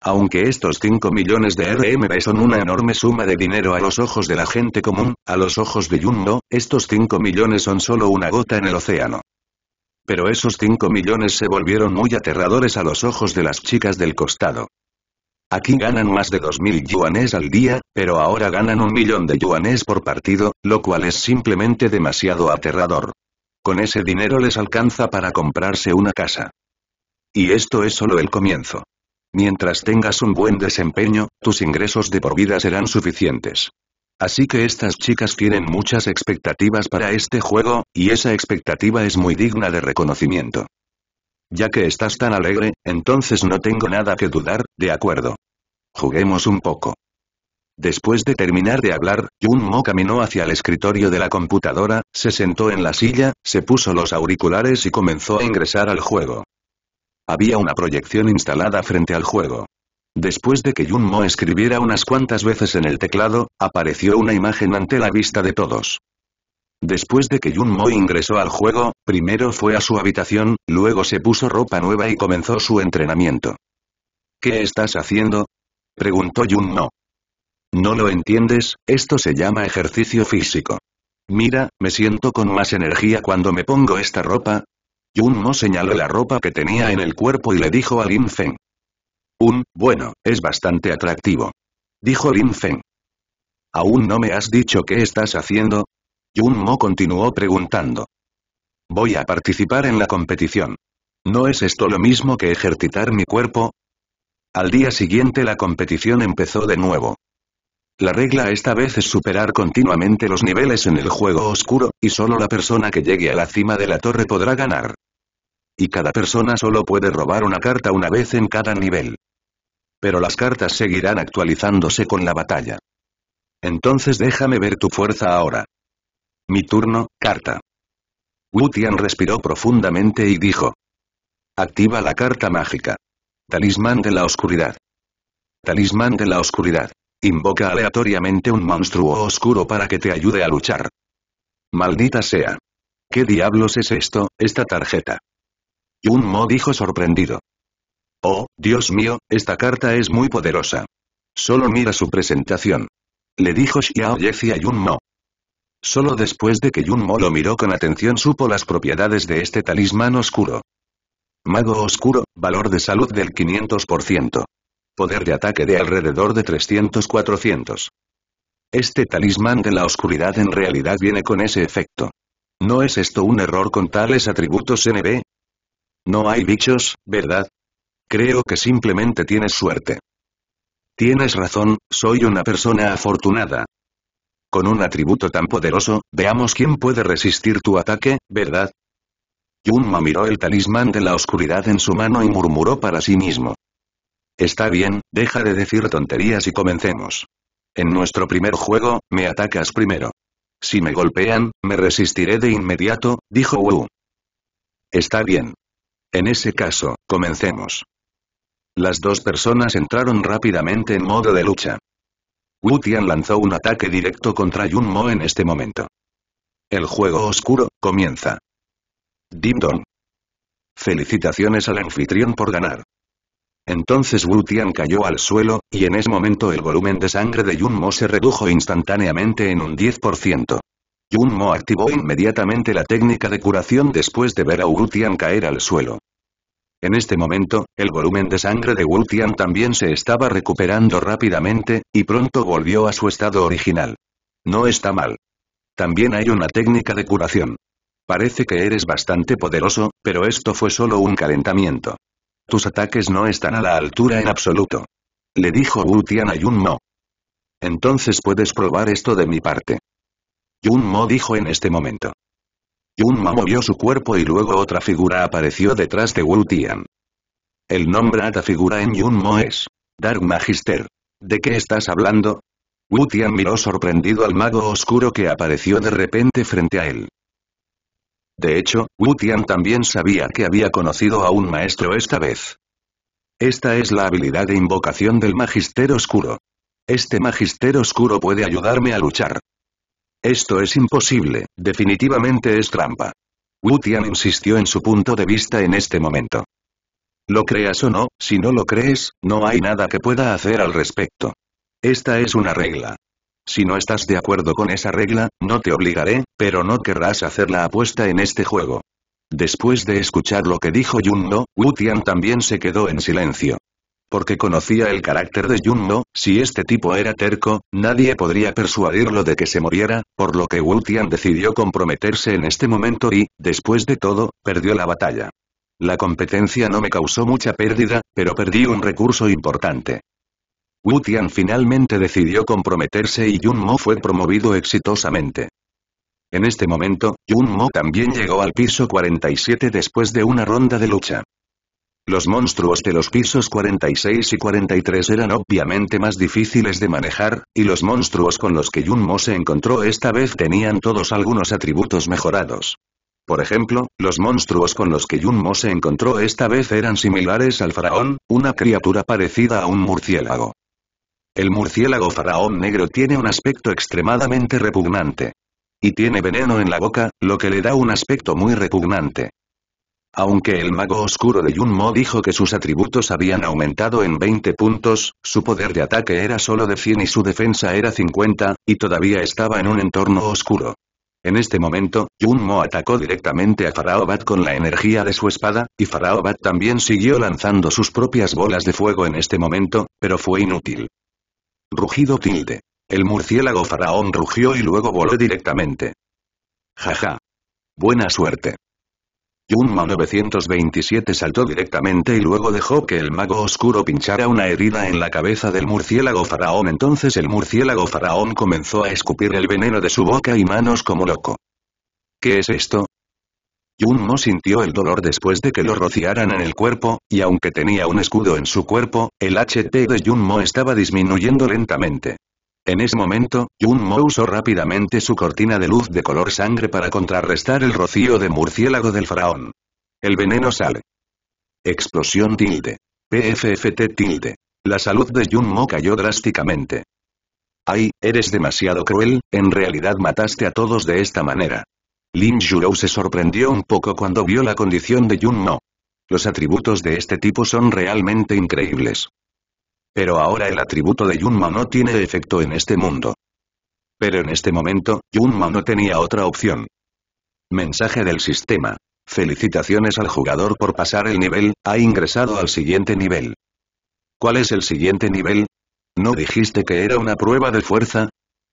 Aunque estos 5 millones de RMB son una enorme suma de dinero a los ojos de la gente común, a los ojos de Yundo, estos 5 millones son solo una gota en el océano. Pero esos 5 millones se volvieron muy aterradores a los ojos de las chicas del costado. Aquí ganan más de 2.000 yuanes al día, pero ahora ganan un millón de yuanes por partido, lo cual es simplemente demasiado aterrador. Con ese dinero les alcanza para comprarse una casa. Y esto es solo el comienzo. Mientras tengas un buen desempeño, tus ingresos de por vida serán suficientes. Así que estas chicas tienen muchas expectativas para este juego, y esa expectativa es muy digna de reconocimiento. Ya que estás tan alegre, entonces no tengo nada que dudar, de acuerdo. Juguemos un poco. Después de terminar de hablar, Jun Mo caminó hacia el escritorio de la computadora, se sentó en la silla, se puso los auriculares y comenzó a ingresar al juego. Había una proyección instalada frente al juego. Después de que Mo escribiera unas cuantas veces en el teclado, apareció una imagen ante la vista de todos. Después de que Mo ingresó al juego, primero fue a su habitación, luego se puso ropa nueva y comenzó su entrenamiento. ¿Qué estás haciendo? preguntó Junmo. No lo entiendes, esto se llama ejercicio físico. Mira, me siento con más energía cuando me pongo esta ropa, Yun Mo señaló la ropa que tenía en el cuerpo y le dijo a Lin Feng. Un, bueno, es bastante atractivo. Dijo Lin Feng. ¿Aún no me has dicho qué estás haciendo? Yun Mo continuó preguntando. Voy a participar en la competición. ¿No es esto lo mismo que ejercitar mi cuerpo? Al día siguiente la competición empezó de nuevo. La regla esta vez es superar continuamente los niveles en el juego oscuro, y solo la persona que llegue a la cima de la torre podrá ganar. Y cada persona solo puede robar una carta una vez en cada nivel. Pero las cartas seguirán actualizándose con la batalla. Entonces déjame ver tu fuerza ahora. Mi turno, carta. Wutian respiró profundamente y dijo. Activa la carta mágica. Talismán de la oscuridad. Talismán de la oscuridad. Invoca aleatoriamente un monstruo oscuro para que te ayude a luchar. Maldita sea. ¿Qué diablos es esto, esta tarjeta? Yun Mo dijo sorprendido. Oh, Dios mío, esta carta es muy poderosa. Solo mira su presentación. Le dijo Xiao Yezi a Yun Mo. Solo después de que Yun Mo lo miró con atención supo las propiedades de este talismán oscuro. Mago oscuro, valor de salud del 500%. Poder de ataque de alrededor de 300-400. Este talismán de la oscuridad en realidad viene con ese efecto. ¿No es esto un error con tales atributos NB? No hay bichos, ¿verdad? Creo que simplemente tienes suerte. Tienes razón, soy una persona afortunada. Con un atributo tan poderoso, veamos quién puede resistir tu ataque, ¿verdad? Yunma miró el talismán de la oscuridad en su mano y murmuró para sí mismo. Está bien, deja de decir tonterías y comencemos. En nuestro primer juego, me atacas primero. Si me golpean, me resistiré de inmediato, dijo Wu. Está bien. En ese caso, comencemos. Las dos personas entraron rápidamente en modo de lucha. Wu Tian lanzó un ataque directo contra Yun Mo en este momento. El juego oscuro, comienza. Dim Dong. Felicitaciones al anfitrión por ganar. Entonces Wu Tian cayó al suelo, y en ese momento el volumen de sangre de Yun Mo se redujo instantáneamente en un 10%. Mo activó inmediatamente la técnica de curación después de ver a Tian caer al suelo. En este momento, el volumen de sangre de Tian también se estaba recuperando rápidamente, y pronto volvió a su estado original. No está mal. También hay una técnica de curación. Parece que eres bastante poderoso, pero esto fue solo un calentamiento. Tus ataques no están a la altura en absoluto. Le dijo Wutian a Mo. Entonces puedes probar esto de mi parte. Yun Mo dijo en este momento. Yun Mo movió su cuerpo y luego otra figura apareció detrás de Wu Tian. El nombre de figura en Yun Mo es Dark Magister. ¿De qué estás hablando? Wu Tian miró sorprendido al mago oscuro que apareció de repente frente a él. De hecho, Wu Tian también sabía que había conocido a un maestro esta vez. Esta es la habilidad de invocación del Magister Oscuro. Este Magister Oscuro puede ayudarme a luchar. Esto es imposible, definitivamente es trampa. Wu Tian insistió en su punto de vista en este momento. Lo creas o no, si no lo crees, no hay nada que pueda hacer al respecto. Esta es una regla. Si no estás de acuerdo con esa regla, no te obligaré, pero no querrás hacer la apuesta en este juego. Después de escuchar lo que dijo Yunno, Wu Tian también se quedó en silencio porque conocía el carácter de Mo, si este tipo era terco, nadie podría persuadirlo de que se muriera, por lo que Wu Tian decidió comprometerse en este momento y, después de todo, perdió la batalla. La competencia no me causó mucha pérdida, pero perdí un recurso importante. Wu Tian finalmente decidió comprometerse y Mo fue promovido exitosamente. En este momento, Mo también llegó al piso 47 después de una ronda de lucha. Los monstruos de los pisos 46 y 43 eran obviamente más difíciles de manejar, y los monstruos con los que Mo se encontró esta vez tenían todos algunos atributos mejorados. Por ejemplo, los monstruos con los que Mo se encontró esta vez eran similares al faraón, una criatura parecida a un murciélago. El murciélago faraón negro tiene un aspecto extremadamente repugnante. Y tiene veneno en la boca, lo que le da un aspecto muy repugnante. Aunque el mago oscuro de Yunmo dijo que sus atributos habían aumentado en 20 puntos, su poder de ataque era solo de 100 y su defensa era 50, y todavía estaba en un entorno oscuro. En este momento, Yunmo atacó directamente a Faraobat con la energía de su espada, y Faraobat también siguió lanzando sus propias bolas de fuego en este momento, pero fue inútil. Rugido tilde. El murciélago faraón rugió y luego voló directamente. Jaja. Buena suerte. Junmo 927 saltó directamente y luego dejó que el mago oscuro pinchara una herida en la cabeza del murciélago faraón. Entonces el murciélago faraón comenzó a escupir el veneno de su boca y manos como loco. ¿Qué es esto? Yunmo sintió el dolor después de que lo rociaran en el cuerpo, y aunque tenía un escudo en su cuerpo, el HT de Yunmo estaba disminuyendo lentamente. En ese momento, Mo usó rápidamente su cortina de luz de color sangre para contrarrestar el rocío de murciélago del faraón. El veneno sale. Explosión tilde. PFFT tilde. La salud de Mo cayó drásticamente. Ay, eres demasiado cruel, en realidad mataste a todos de esta manera. Lin Jurou se sorprendió un poco cuando vio la condición de Mo. Los atributos de este tipo son realmente increíbles. Pero ahora el atributo de Yunmo no tiene efecto en este mundo. Pero en este momento, Yunmo no tenía otra opción. Mensaje del sistema. Felicitaciones al jugador por pasar el nivel, ha ingresado al siguiente nivel. ¿Cuál es el siguiente nivel? ¿No dijiste que era una prueba de fuerza?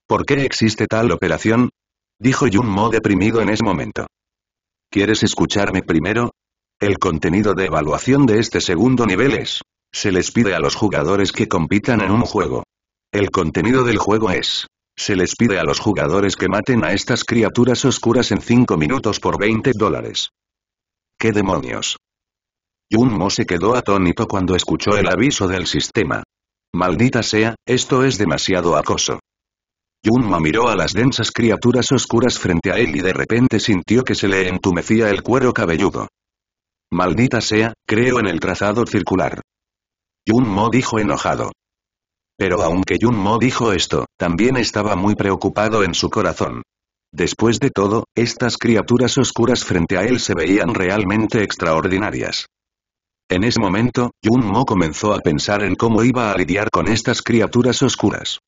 ¿Por qué existe tal operación? Dijo Yunmo deprimido en ese momento. ¿Quieres escucharme primero? El contenido de evaluación de este segundo nivel es se les pide a los jugadores que compitan en un juego. El contenido del juego es. Se les pide a los jugadores que maten a estas criaturas oscuras en 5 minutos por 20 dólares. ¿Qué demonios? Junmo se quedó atónito cuando escuchó el aviso del sistema. Maldita sea, esto es demasiado acoso. Junmo miró a las densas criaturas oscuras frente a él y de repente sintió que se le entumecía el cuero cabelludo. Maldita sea, creo en el trazado circular. Yun Mo dijo enojado. Pero aunque Yun Mo dijo esto, también estaba muy preocupado en su corazón. Después de todo, estas criaturas oscuras frente a él se veían realmente extraordinarias. En ese momento, Yun Mo comenzó a pensar en cómo iba a lidiar con estas criaturas oscuras.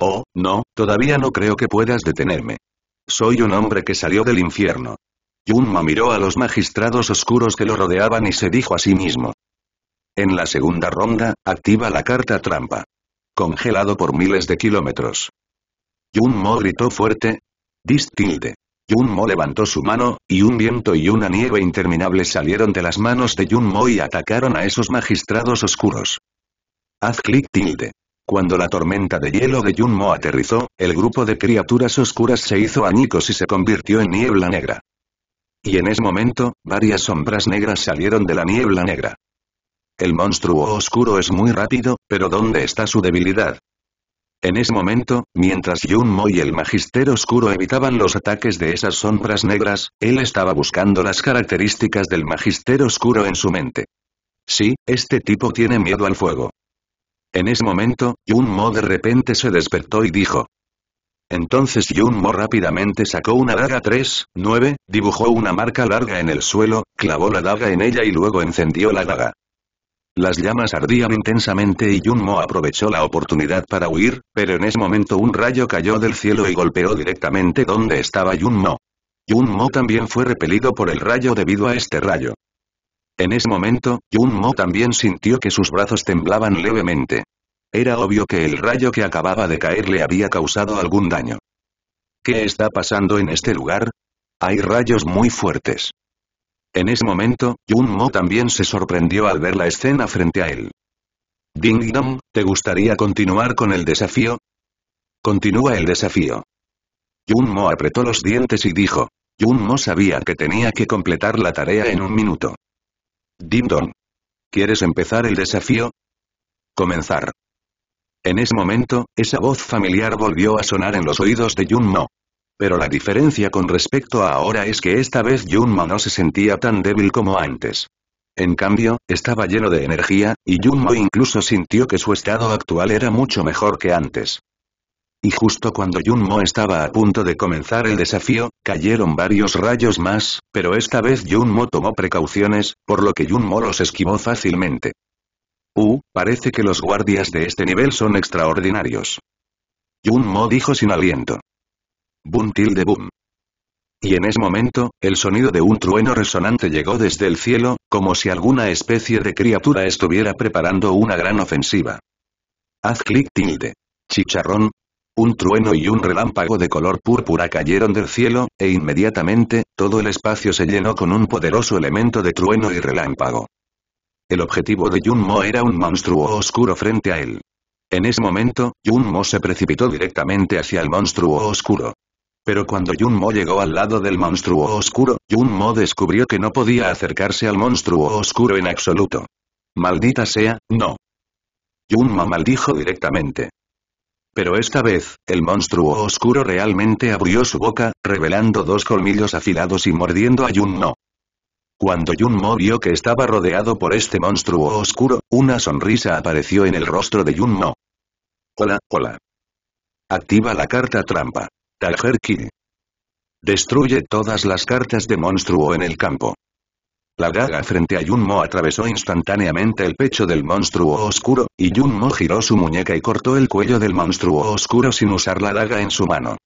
Oh, no, todavía no creo que puedas detenerme. Soy un hombre que salió del infierno. Mo miró a los magistrados oscuros que lo rodeaban y se dijo a sí mismo. En la segunda ronda, activa la carta trampa. Congelado por miles de kilómetros. Mo gritó fuerte. Distilde. Mo levantó su mano, y un viento y una nieve interminable salieron de las manos de Mo y atacaron a esos magistrados oscuros. Haz clic tilde. Cuando la tormenta de hielo de Mo aterrizó, el grupo de criaturas oscuras se hizo anicos y se convirtió en niebla negra. Y en ese momento, varias sombras negras salieron de la niebla negra. El monstruo oscuro es muy rápido, pero ¿dónde está su debilidad? En ese momento, mientras Mo y el Magister Oscuro evitaban los ataques de esas sombras negras, él estaba buscando las características del Magister Oscuro en su mente. Sí, este tipo tiene miedo al fuego. En ese momento, Mo de repente se despertó y dijo. Entonces Mo rápidamente sacó una daga 3, 9, dibujó una marca larga en el suelo, clavó la daga en ella y luego encendió la daga. Las llamas ardían intensamente y Mo aprovechó la oportunidad para huir, pero en ese momento un rayo cayó del cielo y golpeó directamente donde estaba Mo. Yun Mo también fue repelido por el rayo debido a este rayo. En ese momento, Mo también sintió que sus brazos temblaban levemente. Era obvio que el rayo que acababa de caer le había causado algún daño. ¿Qué está pasando en este lugar? Hay rayos muy fuertes. En ese momento, Jun Mo también se sorprendió al ver la escena frente a él. Ding Dong, ¿te gustaría continuar con el desafío? Continúa el desafío. Jun Mo apretó los dientes y dijo. Jun Mo sabía que tenía que completar la tarea en un minuto. Ding Dong. ¿Quieres empezar el desafío? Comenzar. En ese momento, esa voz familiar volvió a sonar en los oídos de Jun Mo. Pero la diferencia con respecto a ahora es que esta vez mo no se sentía tan débil como antes. En cambio, estaba lleno de energía, y Yunmo incluso sintió que su estado actual era mucho mejor que antes. Y justo cuando Mo estaba a punto de comenzar el desafío, cayeron varios rayos más, pero esta vez Yunmo tomó precauciones, por lo que Yunmo los esquivó fácilmente. Uh, parece que los guardias de este nivel son extraordinarios. Yunmo dijo sin aliento boom tilde boom. Y en ese momento, el sonido de un trueno resonante llegó desde el cielo, como si alguna especie de criatura estuviera preparando una gran ofensiva. Haz clic tilde. Chicharrón. Un trueno y un relámpago de color púrpura cayeron del cielo, e inmediatamente, todo el espacio se llenó con un poderoso elemento de trueno y relámpago. El objetivo de Mo era un monstruo oscuro frente a él. En ese momento, Mo se precipitó directamente hacia el monstruo oscuro. Pero cuando Mo llegó al lado del monstruo oscuro, Mo descubrió que no podía acercarse al monstruo oscuro en absoluto. Maldita sea, no. Junmo maldijo directamente. Pero esta vez, el monstruo oscuro realmente abrió su boca, revelando dos colmillos afilados y mordiendo a Junmo. Cuando Mo vio que estaba rodeado por este monstruo oscuro, una sonrisa apareció en el rostro de Junmo. Hola, hola. Activa la carta trampa. Tajer Destruye todas las cartas de monstruo en el campo. La daga frente a Yunmo atravesó instantáneamente el pecho del monstruo oscuro, y Yunmo giró su muñeca y cortó el cuello del monstruo oscuro sin usar la daga en su mano.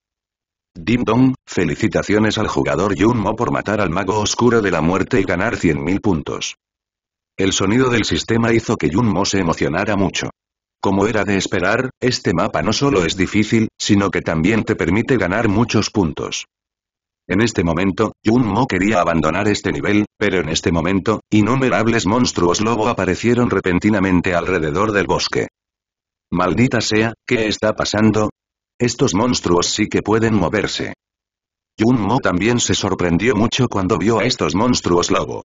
Dim Dong, felicitaciones al jugador Yunmo por matar al mago oscuro de la muerte y ganar 100.000 puntos. El sonido del sistema hizo que Yunmo se emocionara mucho. Como era de esperar, este mapa no solo es difícil, sino que también te permite ganar muchos puntos. En este momento, Yun Mo quería abandonar este nivel, pero en este momento, innumerables monstruos lobo aparecieron repentinamente alrededor del bosque. Maldita sea, ¿qué está pasando? Estos monstruos sí que pueden moverse. Yun Mo también se sorprendió mucho cuando vio a estos monstruos lobo.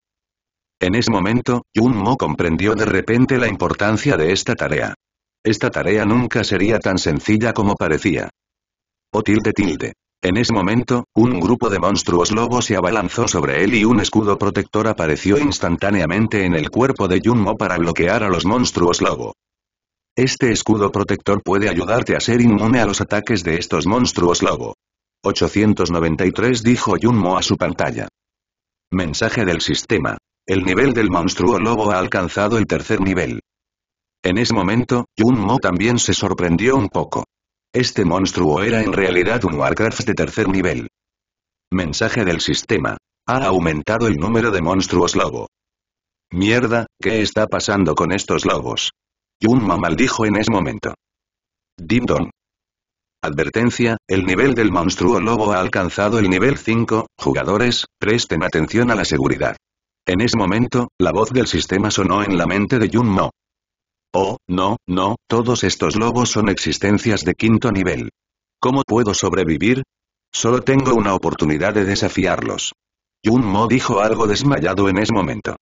En ese momento, Yun Mo comprendió de repente la importancia de esta tarea. Esta tarea nunca sería tan sencilla como parecía. O tilde tilde. En ese momento, un grupo de monstruos lobos se abalanzó sobre él y un escudo protector apareció instantáneamente en el cuerpo de Junmo para bloquear a los monstruos lobo. Este escudo protector puede ayudarte a ser inmune a los ataques de estos monstruos lobo. 893 dijo Junmo a su pantalla. Mensaje del sistema. El nivel del monstruo lobo ha alcanzado el tercer nivel. En ese momento, Yun Mo también se sorprendió un poco. Este monstruo era en realidad un Warcraft de tercer nivel. Mensaje del sistema. Ha aumentado el número de monstruos lobo. Mierda, ¿qué está pasando con estos lobos? Yun Mo maldijo en ese momento. Dim Advertencia, el nivel del monstruo lobo ha alcanzado el nivel 5, jugadores, presten atención a la seguridad. En ese momento, la voz del sistema sonó en la mente de Yun Mo. Oh, no, no, todos estos lobos son existencias de quinto nivel. ¿Cómo puedo sobrevivir? Solo tengo una oportunidad de desafiarlos. Yun Mo dijo algo desmayado en ese momento.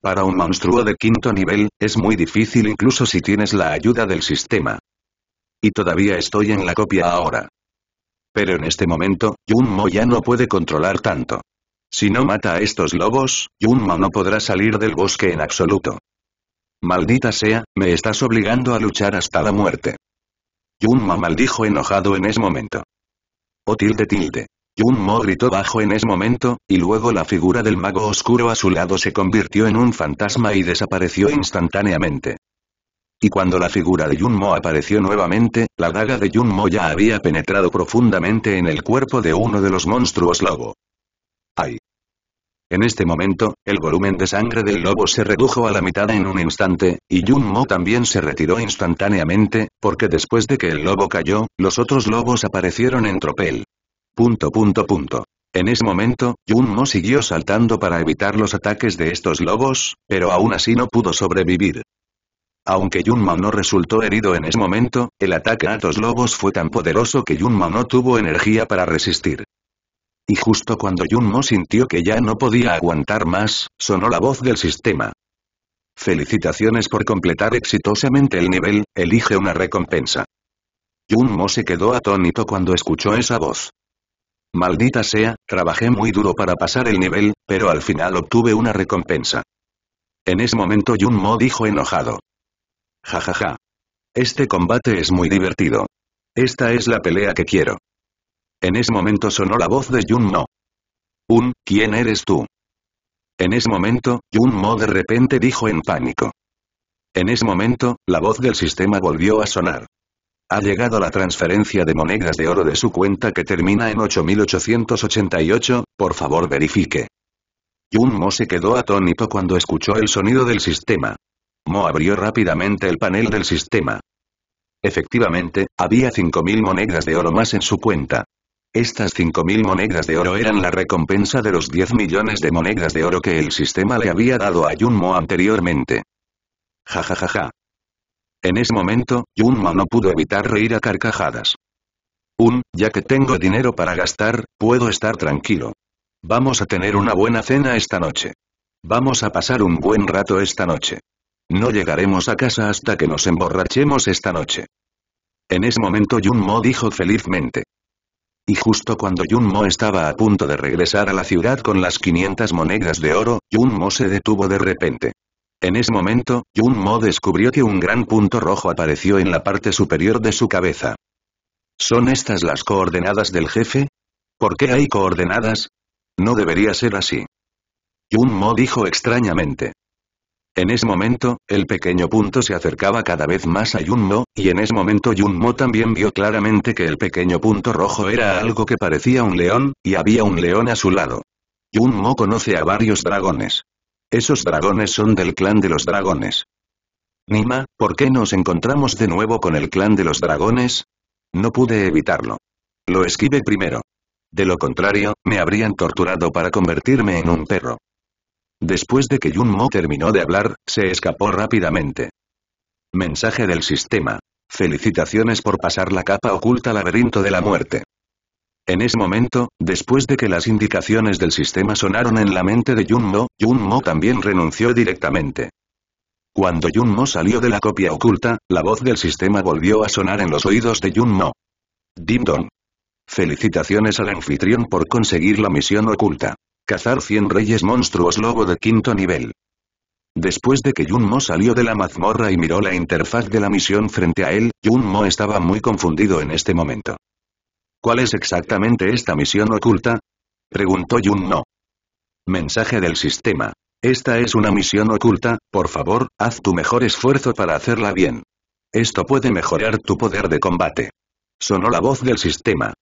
Para un monstruo de quinto nivel, es muy difícil incluso si tienes la ayuda del sistema. Y todavía estoy en la copia ahora. Pero en este momento, Yun Mo ya no puede controlar tanto. Si no mata a estos lobos, Yun Mo no podrá salir del bosque en absoluto. Maldita sea, me estás obligando a luchar hasta la muerte. Yunma maldijo enojado en ese momento. O oh, tilde tilde. Yunmo gritó bajo en ese momento, y luego la figura del mago oscuro a su lado se convirtió en un fantasma y desapareció instantáneamente. Y cuando la figura de Yunmo apareció nuevamente, la daga de Yunmo ya había penetrado profundamente en el cuerpo de uno de los monstruos lobo. ¡Ay! En este momento, el volumen de sangre del lobo se redujo a la mitad en un instante, y Yun Mo también se retiró instantáneamente, porque después de que el lobo cayó, los otros lobos aparecieron en tropel. Punto punto punto. En ese momento, Yun Mo siguió saltando para evitar los ataques de estos lobos, pero aún así no pudo sobrevivir. Aunque Mo no resultó herido en ese momento, el ataque a los lobos fue tan poderoso que Mo no tuvo energía para resistir. Y justo cuando Mo sintió que ya no podía aguantar más, sonó la voz del sistema. Felicitaciones por completar exitosamente el nivel, elige una recompensa. Mo se quedó atónito cuando escuchó esa voz. Maldita sea, trabajé muy duro para pasar el nivel, pero al final obtuve una recompensa. En ese momento Mo dijo enojado. Ja Ja, ja. Este combate es muy divertido. Esta es la pelea que quiero. En ese momento sonó la voz de Jun Mo. Un, ¿quién eres tú? En ese momento, Jun Mo de repente dijo en pánico. En ese momento, la voz del sistema volvió a sonar. Ha llegado la transferencia de monedas de oro de su cuenta que termina en 8888, por favor verifique. Jun Mo se quedó atónito cuando escuchó el sonido del sistema. Mo abrió rápidamente el panel del sistema. Efectivamente, había 5.000 monedas de oro más en su cuenta. Estas 5.000 monedas de oro eran la recompensa de los 10 millones de monedas de oro que el sistema le había dado a Yunmo anteriormente. Ja En ese momento, Yunmo no pudo evitar reír a carcajadas. Un, ya que tengo dinero para gastar, puedo estar tranquilo. Vamos a tener una buena cena esta noche. Vamos a pasar un buen rato esta noche. No llegaremos a casa hasta que nos emborrachemos esta noche. En ese momento Yunmo dijo felizmente. Y justo cuando Mo estaba a punto de regresar a la ciudad con las 500 monedas de oro, Mo se detuvo de repente. En ese momento, Mo descubrió que un gran punto rojo apareció en la parte superior de su cabeza. ¿Son estas las coordenadas del jefe? ¿Por qué hay coordenadas? No debería ser así. Mo dijo extrañamente. En ese momento, el pequeño punto se acercaba cada vez más a Yunmo, y en ese momento Yunmo también vio claramente que el pequeño punto rojo era algo que parecía un león, y había un león a su lado. Yunmo conoce a varios dragones. Esos dragones son del clan de los dragones. Nima, ¿por qué nos encontramos de nuevo con el clan de los dragones? No pude evitarlo. Lo esquive primero. De lo contrario, me habrían torturado para convertirme en un perro. Después de que Yun Mo terminó de hablar, se escapó rápidamente. Mensaje del sistema. Felicitaciones por pasar la capa oculta laberinto de la muerte. En ese momento, después de que las indicaciones del sistema sonaron en la mente de Yun Mo, Yun Mo también renunció directamente. Cuando Yun Mo salió de la copia oculta, la voz del sistema volvió a sonar en los oídos de Yun Mo. Dim Dong. Felicitaciones al anfitrión por conseguir la misión oculta. Cazar 100 reyes monstruos lobo de quinto nivel. Después de que Mo salió de la mazmorra y miró la interfaz de la misión frente a él, Mo estaba muy confundido en este momento. ¿Cuál es exactamente esta misión oculta? Preguntó Mo. Mensaje del sistema. Esta es una misión oculta, por favor, haz tu mejor esfuerzo para hacerla bien. Esto puede mejorar tu poder de combate. Sonó la voz del sistema.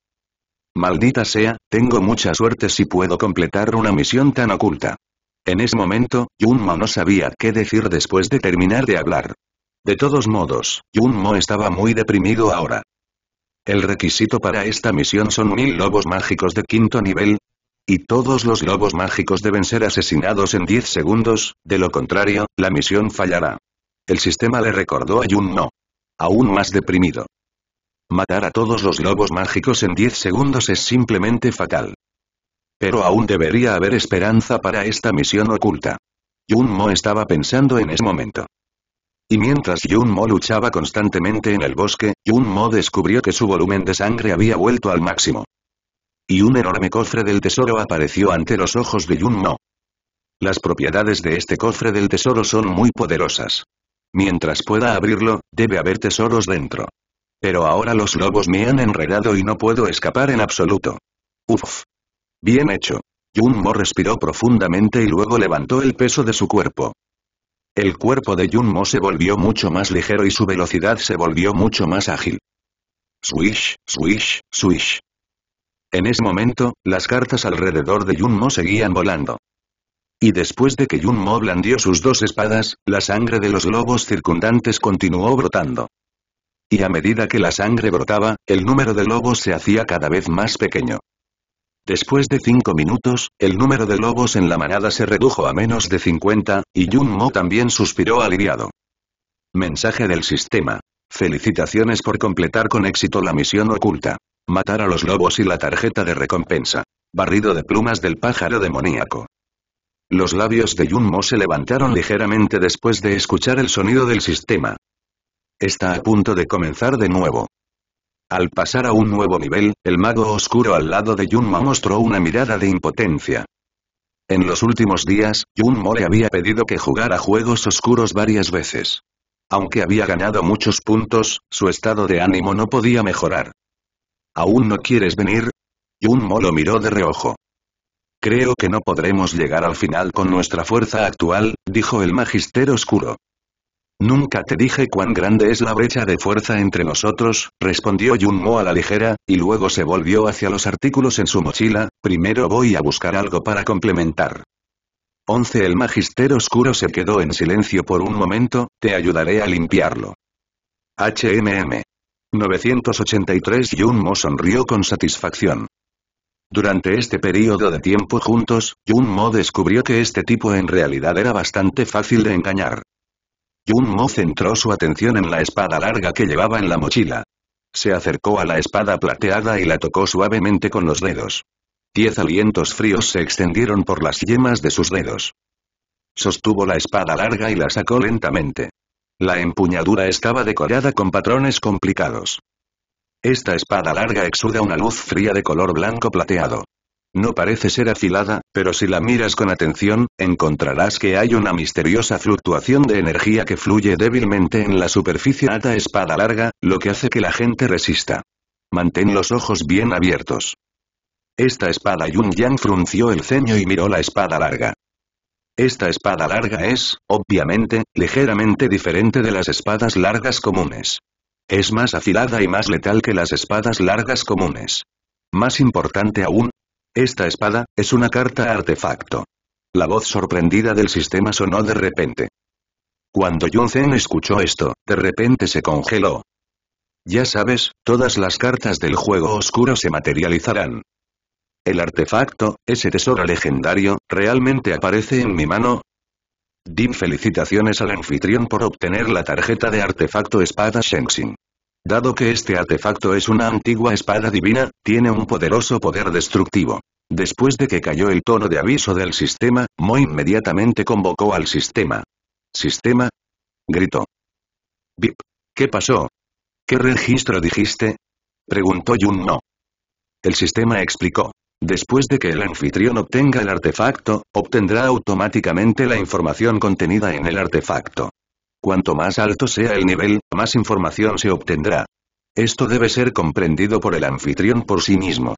Maldita sea, tengo mucha suerte si puedo completar una misión tan oculta. En ese momento, Yunmo no sabía qué decir después de terminar de hablar. De todos modos, Yunmo estaba muy deprimido ahora. El requisito para esta misión son mil lobos mágicos de quinto nivel. Y todos los lobos mágicos deben ser asesinados en 10 segundos, de lo contrario, la misión fallará. El sistema le recordó a Yunmo. Aún más deprimido. Matar a todos los lobos mágicos en 10 segundos es simplemente fatal. Pero aún debería haber esperanza para esta misión oculta. Yun Mo estaba pensando en ese momento. Y mientras Yun Mo luchaba constantemente en el bosque, Yun Mo descubrió que su volumen de sangre había vuelto al máximo. Y un enorme cofre del tesoro apareció ante los ojos de Yun Mo. Las propiedades de este cofre del tesoro son muy poderosas. Mientras pueda abrirlo, debe haber tesoros dentro. Pero ahora los lobos me han enredado y no puedo escapar en absoluto. Uf. Bien hecho. Mo respiró profundamente y luego levantó el peso de su cuerpo. El cuerpo de Mo se volvió mucho más ligero y su velocidad se volvió mucho más ágil. Swish, swish, swish. En ese momento, las cartas alrededor de Mo seguían volando. Y después de que Mo blandió sus dos espadas, la sangre de los lobos circundantes continuó brotando. Y a medida que la sangre brotaba, el número de lobos se hacía cada vez más pequeño. Después de cinco minutos, el número de lobos en la manada se redujo a menos de 50, y Yun Mo también suspiró aliviado. Mensaje del sistema. Felicitaciones por completar con éxito la misión oculta. Matar a los lobos y la tarjeta de recompensa. Barrido de plumas del pájaro demoníaco. Los labios de Yun Mo se levantaron ligeramente después de escuchar el sonido del sistema. Está a punto de comenzar de nuevo. Al pasar a un nuevo nivel, el mago oscuro al lado de Yunmo mostró una mirada de impotencia. En los últimos días, Yunmo le había pedido que jugara juegos oscuros varias veces. Aunque había ganado muchos puntos, su estado de ánimo no podía mejorar. ¿Aún no quieres venir? Yunmo lo miró de reojo. Creo que no podremos llegar al final con nuestra fuerza actual, dijo el magister oscuro. Nunca te dije cuán grande es la brecha de fuerza entre nosotros, respondió Mo a la ligera, y luego se volvió hacia los artículos en su mochila, primero voy a buscar algo para complementar. 11. El magister oscuro se quedó en silencio por un momento, te ayudaré a limpiarlo. HMM. 983 Mo sonrió con satisfacción. Durante este periodo de tiempo juntos, Mo descubrió que este tipo en realidad era bastante fácil de engañar. Yun Mo centró su atención en la espada larga que llevaba en la mochila. Se acercó a la espada plateada y la tocó suavemente con los dedos. Diez alientos fríos se extendieron por las yemas de sus dedos. Sostuvo la espada larga y la sacó lentamente. La empuñadura estaba decorada con patrones complicados. Esta espada larga exuda una luz fría de color blanco plateado. No parece ser afilada, pero si la miras con atención, encontrarás que hay una misteriosa fluctuación de energía que fluye débilmente en la superficie alta espada larga, lo que hace que la gente resista. Mantén los ojos bien abiertos. Esta espada Yun Yang frunció el ceño y miró la espada larga. Esta espada larga es, obviamente, ligeramente diferente de las espadas largas comunes. Es más afilada y más letal que las espadas largas comunes. Más importante aún, esta espada, es una carta artefacto. La voz sorprendida del sistema sonó de repente. Cuando Yun escuchó esto, de repente se congeló. Ya sabes, todas las cartas del juego oscuro se materializarán. El artefacto, ese tesoro legendario, realmente aparece en mi mano, Dim felicitaciones al anfitrión por obtener la tarjeta de artefacto espada Shenxin. Dado que este artefacto es una antigua espada divina, tiene un poderoso poder destructivo. Después de que cayó el tono de aviso del sistema, Mo inmediatamente convocó al sistema. ¿Sistema? Gritó. Bip. ¿Qué pasó? ¿Qué registro dijiste? Preguntó Jun No. El sistema explicó. Después de que el anfitrión obtenga el artefacto, obtendrá automáticamente la información contenida en el artefacto. Cuanto más alto sea el nivel, más información se obtendrá. Esto debe ser comprendido por el anfitrión por sí mismo.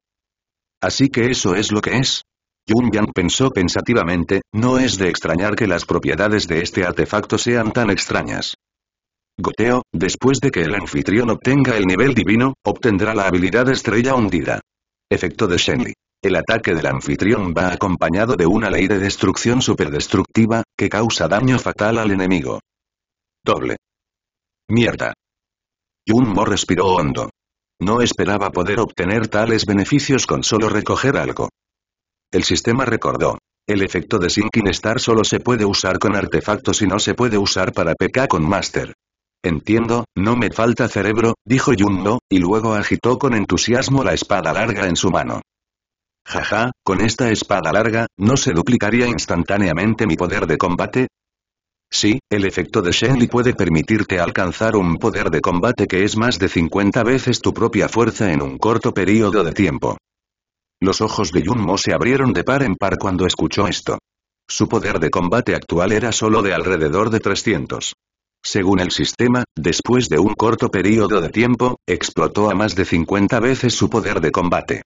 Así que eso es lo que es. Yun Yang pensó pensativamente, no es de extrañar que las propiedades de este artefacto sean tan extrañas. Goteo, después de que el anfitrión obtenga el nivel divino, obtendrá la habilidad estrella hundida. Efecto de Shenli. El ataque del anfitrión va acompañado de una ley de destrucción superdestructiva, que causa daño fatal al enemigo. Doble. Mierda. Mo respiró hondo. No esperaba poder obtener tales beneficios con solo recoger algo. El sistema recordó. El efecto de Sinking Star solo se puede usar con artefactos y no se puede usar para PK con Master. Entiendo, no me falta cerebro, dijo Mo y luego agitó con entusiasmo la espada larga en su mano. Jaja, con esta espada larga, ¿no se duplicaría instantáneamente mi poder de combate? Sí, el efecto de Shenli puede permitirte alcanzar un poder de combate que es más de 50 veces tu propia fuerza en un corto periodo de tiempo. Los ojos de Mo se abrieron de par en par cuando escuchó esto. Su poder de combate actual era solo de alrededor de 300. Según el sistema, después de un corto periodo de tiempo, explotó a más de 50 veces su poder de combate.